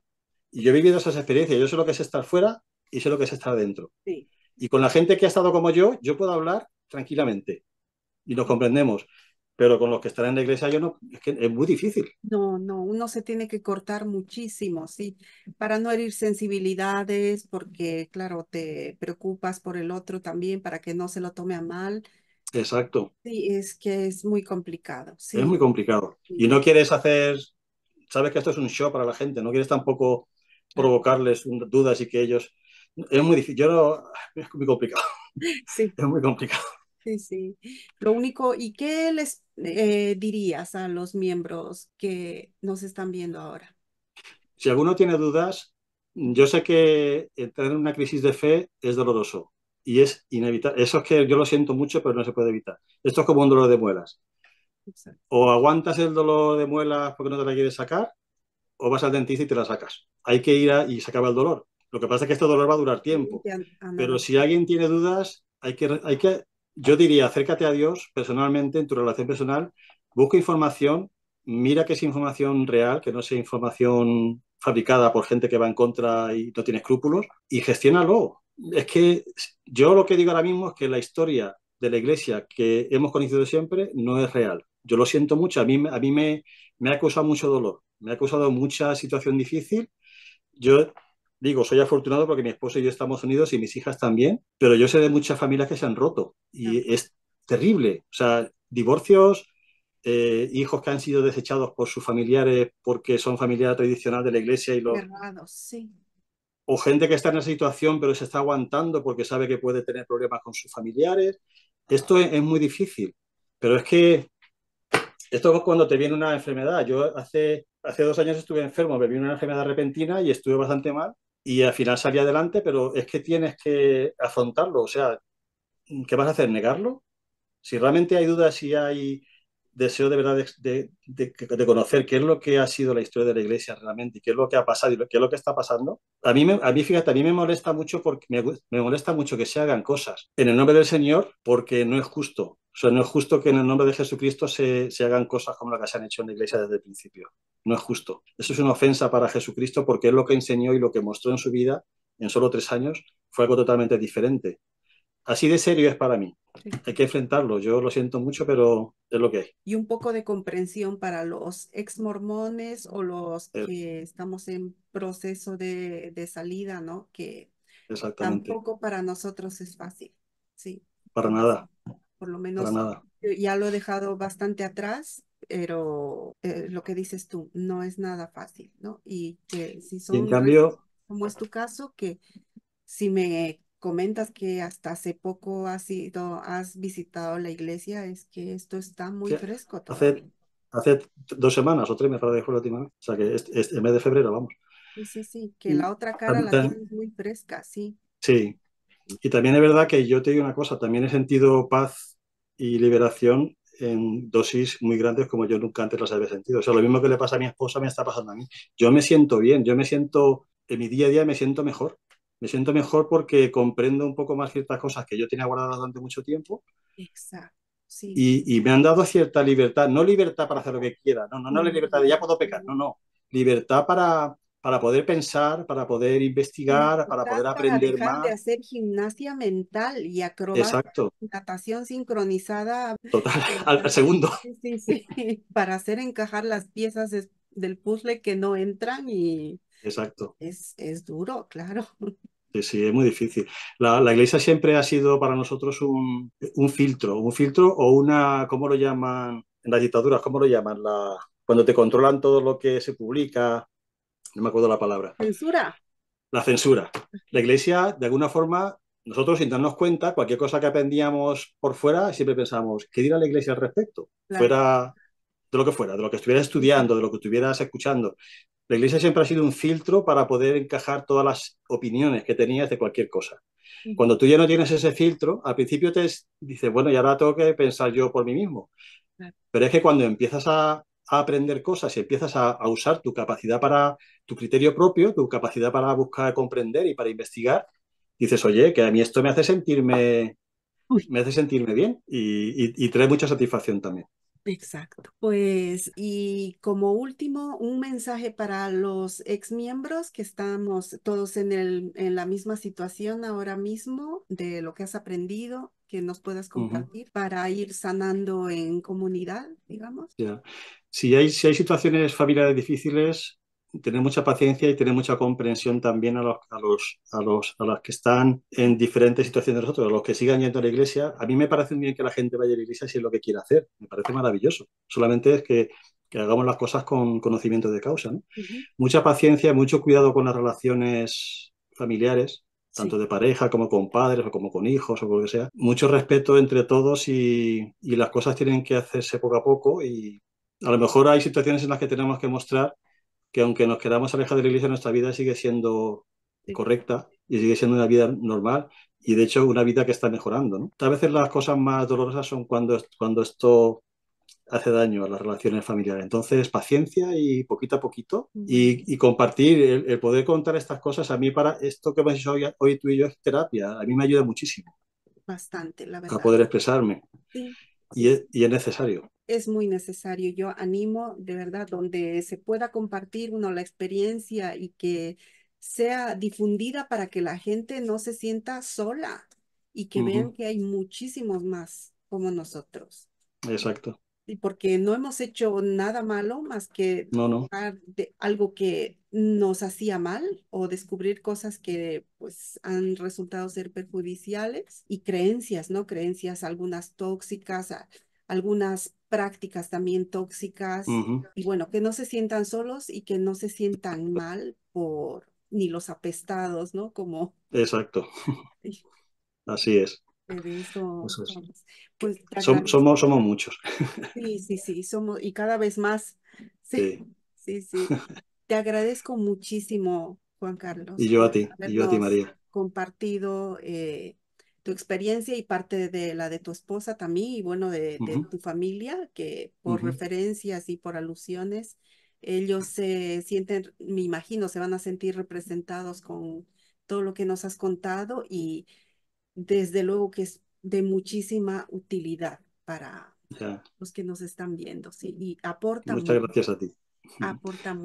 S2: Y yo he vivido esas experiencias. Yo sé lo que es estar fuera y sé lo que es estar dentro. Y con la gente que ha estado como yo, yo puedo hablar tranquilamente y nos comprendemos. Pero con los que están en la iglesia, yo no, es que es muy difícil.
S1: No, no, uno se tiene que cortar muchísimo, sí, para no herir sensibilidades, porque, claro, te preocupas por el otro también, para que no se lo tome a mal.
S2: Exacto.
S1: Sí, es que es muy complicado. Sí. Es muy
S2: complicado. Y no quieres hacer, sabes que esto es un show para la gente, no quieres tampoco provocarles dudas y que ellos es muy difícil, yo es muy complicado. Es muy complicado.
S1: Sí, sí. Lo único, ¿y qué les eh, dirías a los miembros que nos están viendo ahora?
S2: Si alguno tiene dudas, yo sé que entrar en una crisis de fe es doloroso y es inevitable. Eso es que yo lo siento mucho, pero no se puede evitar. Esto es como un dolor de muelas. O aguantas el dolor de muelas porque no te la quieres sacar, o vas al dentista y te la sacas. Hay que ir y se acaba el dolor. Lo que pasa es que este dolor va a durar tiempo. Ah, Pero si alguien tiene dudas, hay que, hay que, yo diría, acércate a Dios personalmente en tu relación personal, busca información, mira que es información real, que no sea información fabricada por gente que va en contra y no tiene escrúpulos, y gestiónalo. Es que yo lo que digo ahora mismo es que la historia de la iglesia que hemos conocido siempre no es real. Yo lo siento mucho, a mí, a mí me, me ha causado mucho dolor, me ha causado mucha situación difícil. Yo Digo, soy afortunado porque mi esposo y yo estamos unidos y mis hijas también, pero yo sé de muchas familias que se han roto y es terrible. O sea, divorcios, eh, hijos que han sido desechados por sus familiares porque son familia tradicional de la iglesia y los... sí. O gente que está en esa situación pero se está aguantando porque sabe que puede tener problemas con sus familiares. Esto es, muy difícil, pero es que esto es cuando te viene una enfermedad. Yo hace, hace dos años estuve enfermo, me vino una enfermedad repentina y estuve bastante mal y al final salía adelante, pero es que tienes que afrontarlo, o sea, ¿qué vas a hacer? ¿Negarlo? Si realmente hay dudas, si hay deseo de verdad de, conocer qué es lo que ha sido la historia de la iglesia realmente, y qué es lo que ha pasado y qué es lo que está pasando. A mí, a mí fíjate, a mí me molesta mucho porque me, me, molesta mucho que se hagan cosas en el nombre del Señor porque no es justo. O sea, no es justo que en el nombre de Jesucristo se, se hagan cosas como las que se han hecho en la iglesia desde el principio. No es justo. Eso es una ofensa para Jesucristo porque es lo que enseñó y lo que mostró en su vida en solo tres años fue algo totalmente diferente así de serio es para mí. Hay que enfrentarlo. Yo lo siento mucho, pero es lo que hay.
S1: Y un poco de comprensión para los ex mormones o los eh, que estamos en proceso de, de salida, ¿no? Que
S2: tampoco
S1: para nosotros es fácil. Sí. Para nada. Por lo menos nada. ya lo he dejado bastante atrás, pero eh, lo que dices tú, no es nada fácil, ¿no? Y que si son... en cambio... Como es tu caso, que si me comentas que hasta hace poco has has visitado la iglesia, es que esto está muy fresco Hace,
S2: hace dos semanas o tres me parece la última O sea que es el mes de febrero, vamos.
S1: Sí, sí, sí, que la otra cara la tienes muy fresca, sí.
S2: Sí. Y también es verdad que yo te digo una cosa, también he sentido paz y liberación en dosis muy grandes como yo nunca antes las había sentido. O sea, lo mismo que le pasa a mi esposa me está pasando a mí. Yo me siento bien, yo me siento, en mi día a día me siento mejor me siento mejor porque comprendo un poco más ciertas cosas que yo tenía guardadas durante mucho tiempo.
S1: Exacto. Sí.
S2: Y, y, me han dado cierta libertad, no libertad para hacer lo que quiera, no, no, no la libertad de ya puedo pecar, no, no, libertad para, para poder pensar, para poder investigar, para poder aprender para más. De
S1: hacer gimnasia mental y acrobacia, Exacto. natación sincronizada. Total,
S2: al, segundo.
S1: Sí, sí, para hacer encajar las piezas del puzzle que no entran y... Exacto. Es, es duro, claro.
S2: Sí, es muy difícil. La, iglesia siempre ha sido para nosotros un, filtro, un filtro o una, ¿cómo lo llaman? En las dictaduras, ¿cómo lo llaman? La, cuando te controlan todo lo que se publica, no me acuerdo la palabra. Censura. La censura. La iglesia, de alguna forma, nosotros sin darnos cuenta, cualquier cosa que aprendíamos por fuera, siempre pensamos ¿qué dirá la iglesia al respecto? Fuera lo que fuera, de lo que estuvieras estudiando, de lo que estuvieras escuchando. La iglesia siempre ha sido un filtro para poder encajar todas las opiniones que tenías de cualquier cosa. Cuando tú ya no tienes ese filtro, al principio te dices, bueno, y ahora tengo que pensar yo por mí mismo. Pero es que cuando empiezas a, aprender cosas y empiezas a, usar tu capacidad para tu criterio propio, tu capacidad para buscar, comprender y para investigar, dices, oye, que a mí esto me hace sentirme, me hace sentirme bien y trae mucha satisfacción también.
S1: Exacto. Pues, y como último, un mensaje para los exmiembros que estamos todos en, el, en la misma situación ahora mismo de lo que has aprendido que nos puedas compartir para ir sanando en comunidad, digamos.
S2: Si, hay, si hay situaciones familiares difíciles, tener mucha paciencia y tener mucha comprensión también a los, a los, a los, a que están en diferentes situaciones de nosotros, a los que sigan yendo a la iglesia. A mí me parece bien que la gente vaya a la iglesia si es lo que quiere hacer, me parece maravilloso. Solamente es que, que hagamos las cosas con conocimiento de causa. ¿no? Mucha paciencia, mucho cuidado con las relaciones familiares, tanto de pareja como con padres o como con hijos o lo que sea. Mucho respeto entre todos y, y las cosas tienen que hacerse poco a poco y a lo mejor hay situaciones en las que tenemos que mostrar que aunque nos quedamos alejados de la iglesia, nuestra vida sigue siendo correcta y sigue siendo una vida normal y de hecho una vida que está mejorando. ¿no? A veces las cosas más dolorosas son cuando, cuando esto hace daño a las relaciones familiares. Entonces, paciencia y poquito a poquito y, compartir, el, poder contar estas cosas, a mí para esto que hemos hecho hoy, hoy, tú y yo es terapia, a mí me ayuda muchísimo.
S1: Bastante, la verdad. Para poder
S2: expresarme. Y, es, y es necesario
S1: es muy necesario. Yo animo, de verdad, donde se pueda compartir uno la experiencia y que sea difundida para que la gente no se sienta sola y que vean que hay muchísimos más como nosotros. Exacto. Y porque no hemos hecho nada malo más que no, no. De algo que nos hacía mal o descubrir cosas que pues han resultado ser perjudiciales y creencias, ¿no? Creencias algunas tóxicas, algunas prácticas también tóxicas y bueno, que no se sientan solos y que no se sientan mal por ni los apestados, ¿no? Como... Exacto. Así es. Pues, somos, somos muchos. Sí, sí, sí, somos y cada vez más. Sí, sí, sí. Te agradezco muchísimo, Juan Carlos. Y yo a ti, y yo a ti, María. Compartido eh, tu experiencia y parte de la de tu esposa también y bueno, de, tu familia, que por referencias y por alusiones, ellos ah. se sienten, me imagino, se van a sentir representados con todo lo que nos has contado y desde luego que es de muchísima utilidad para los que nos están viendo, sí, y aporta. Muchas gracias
S2: a ti. Ha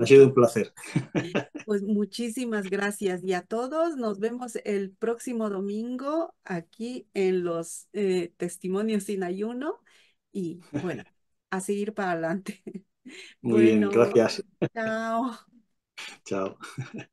S2: sido un placer.
S1: Pues muchísimas gracias y a todos nos vemos el próximo domingo aquí en los eh, testimonios sin ayuno y bueno, a seguir para adelante.
S2: Muy bien, gracias. Chao. Chao.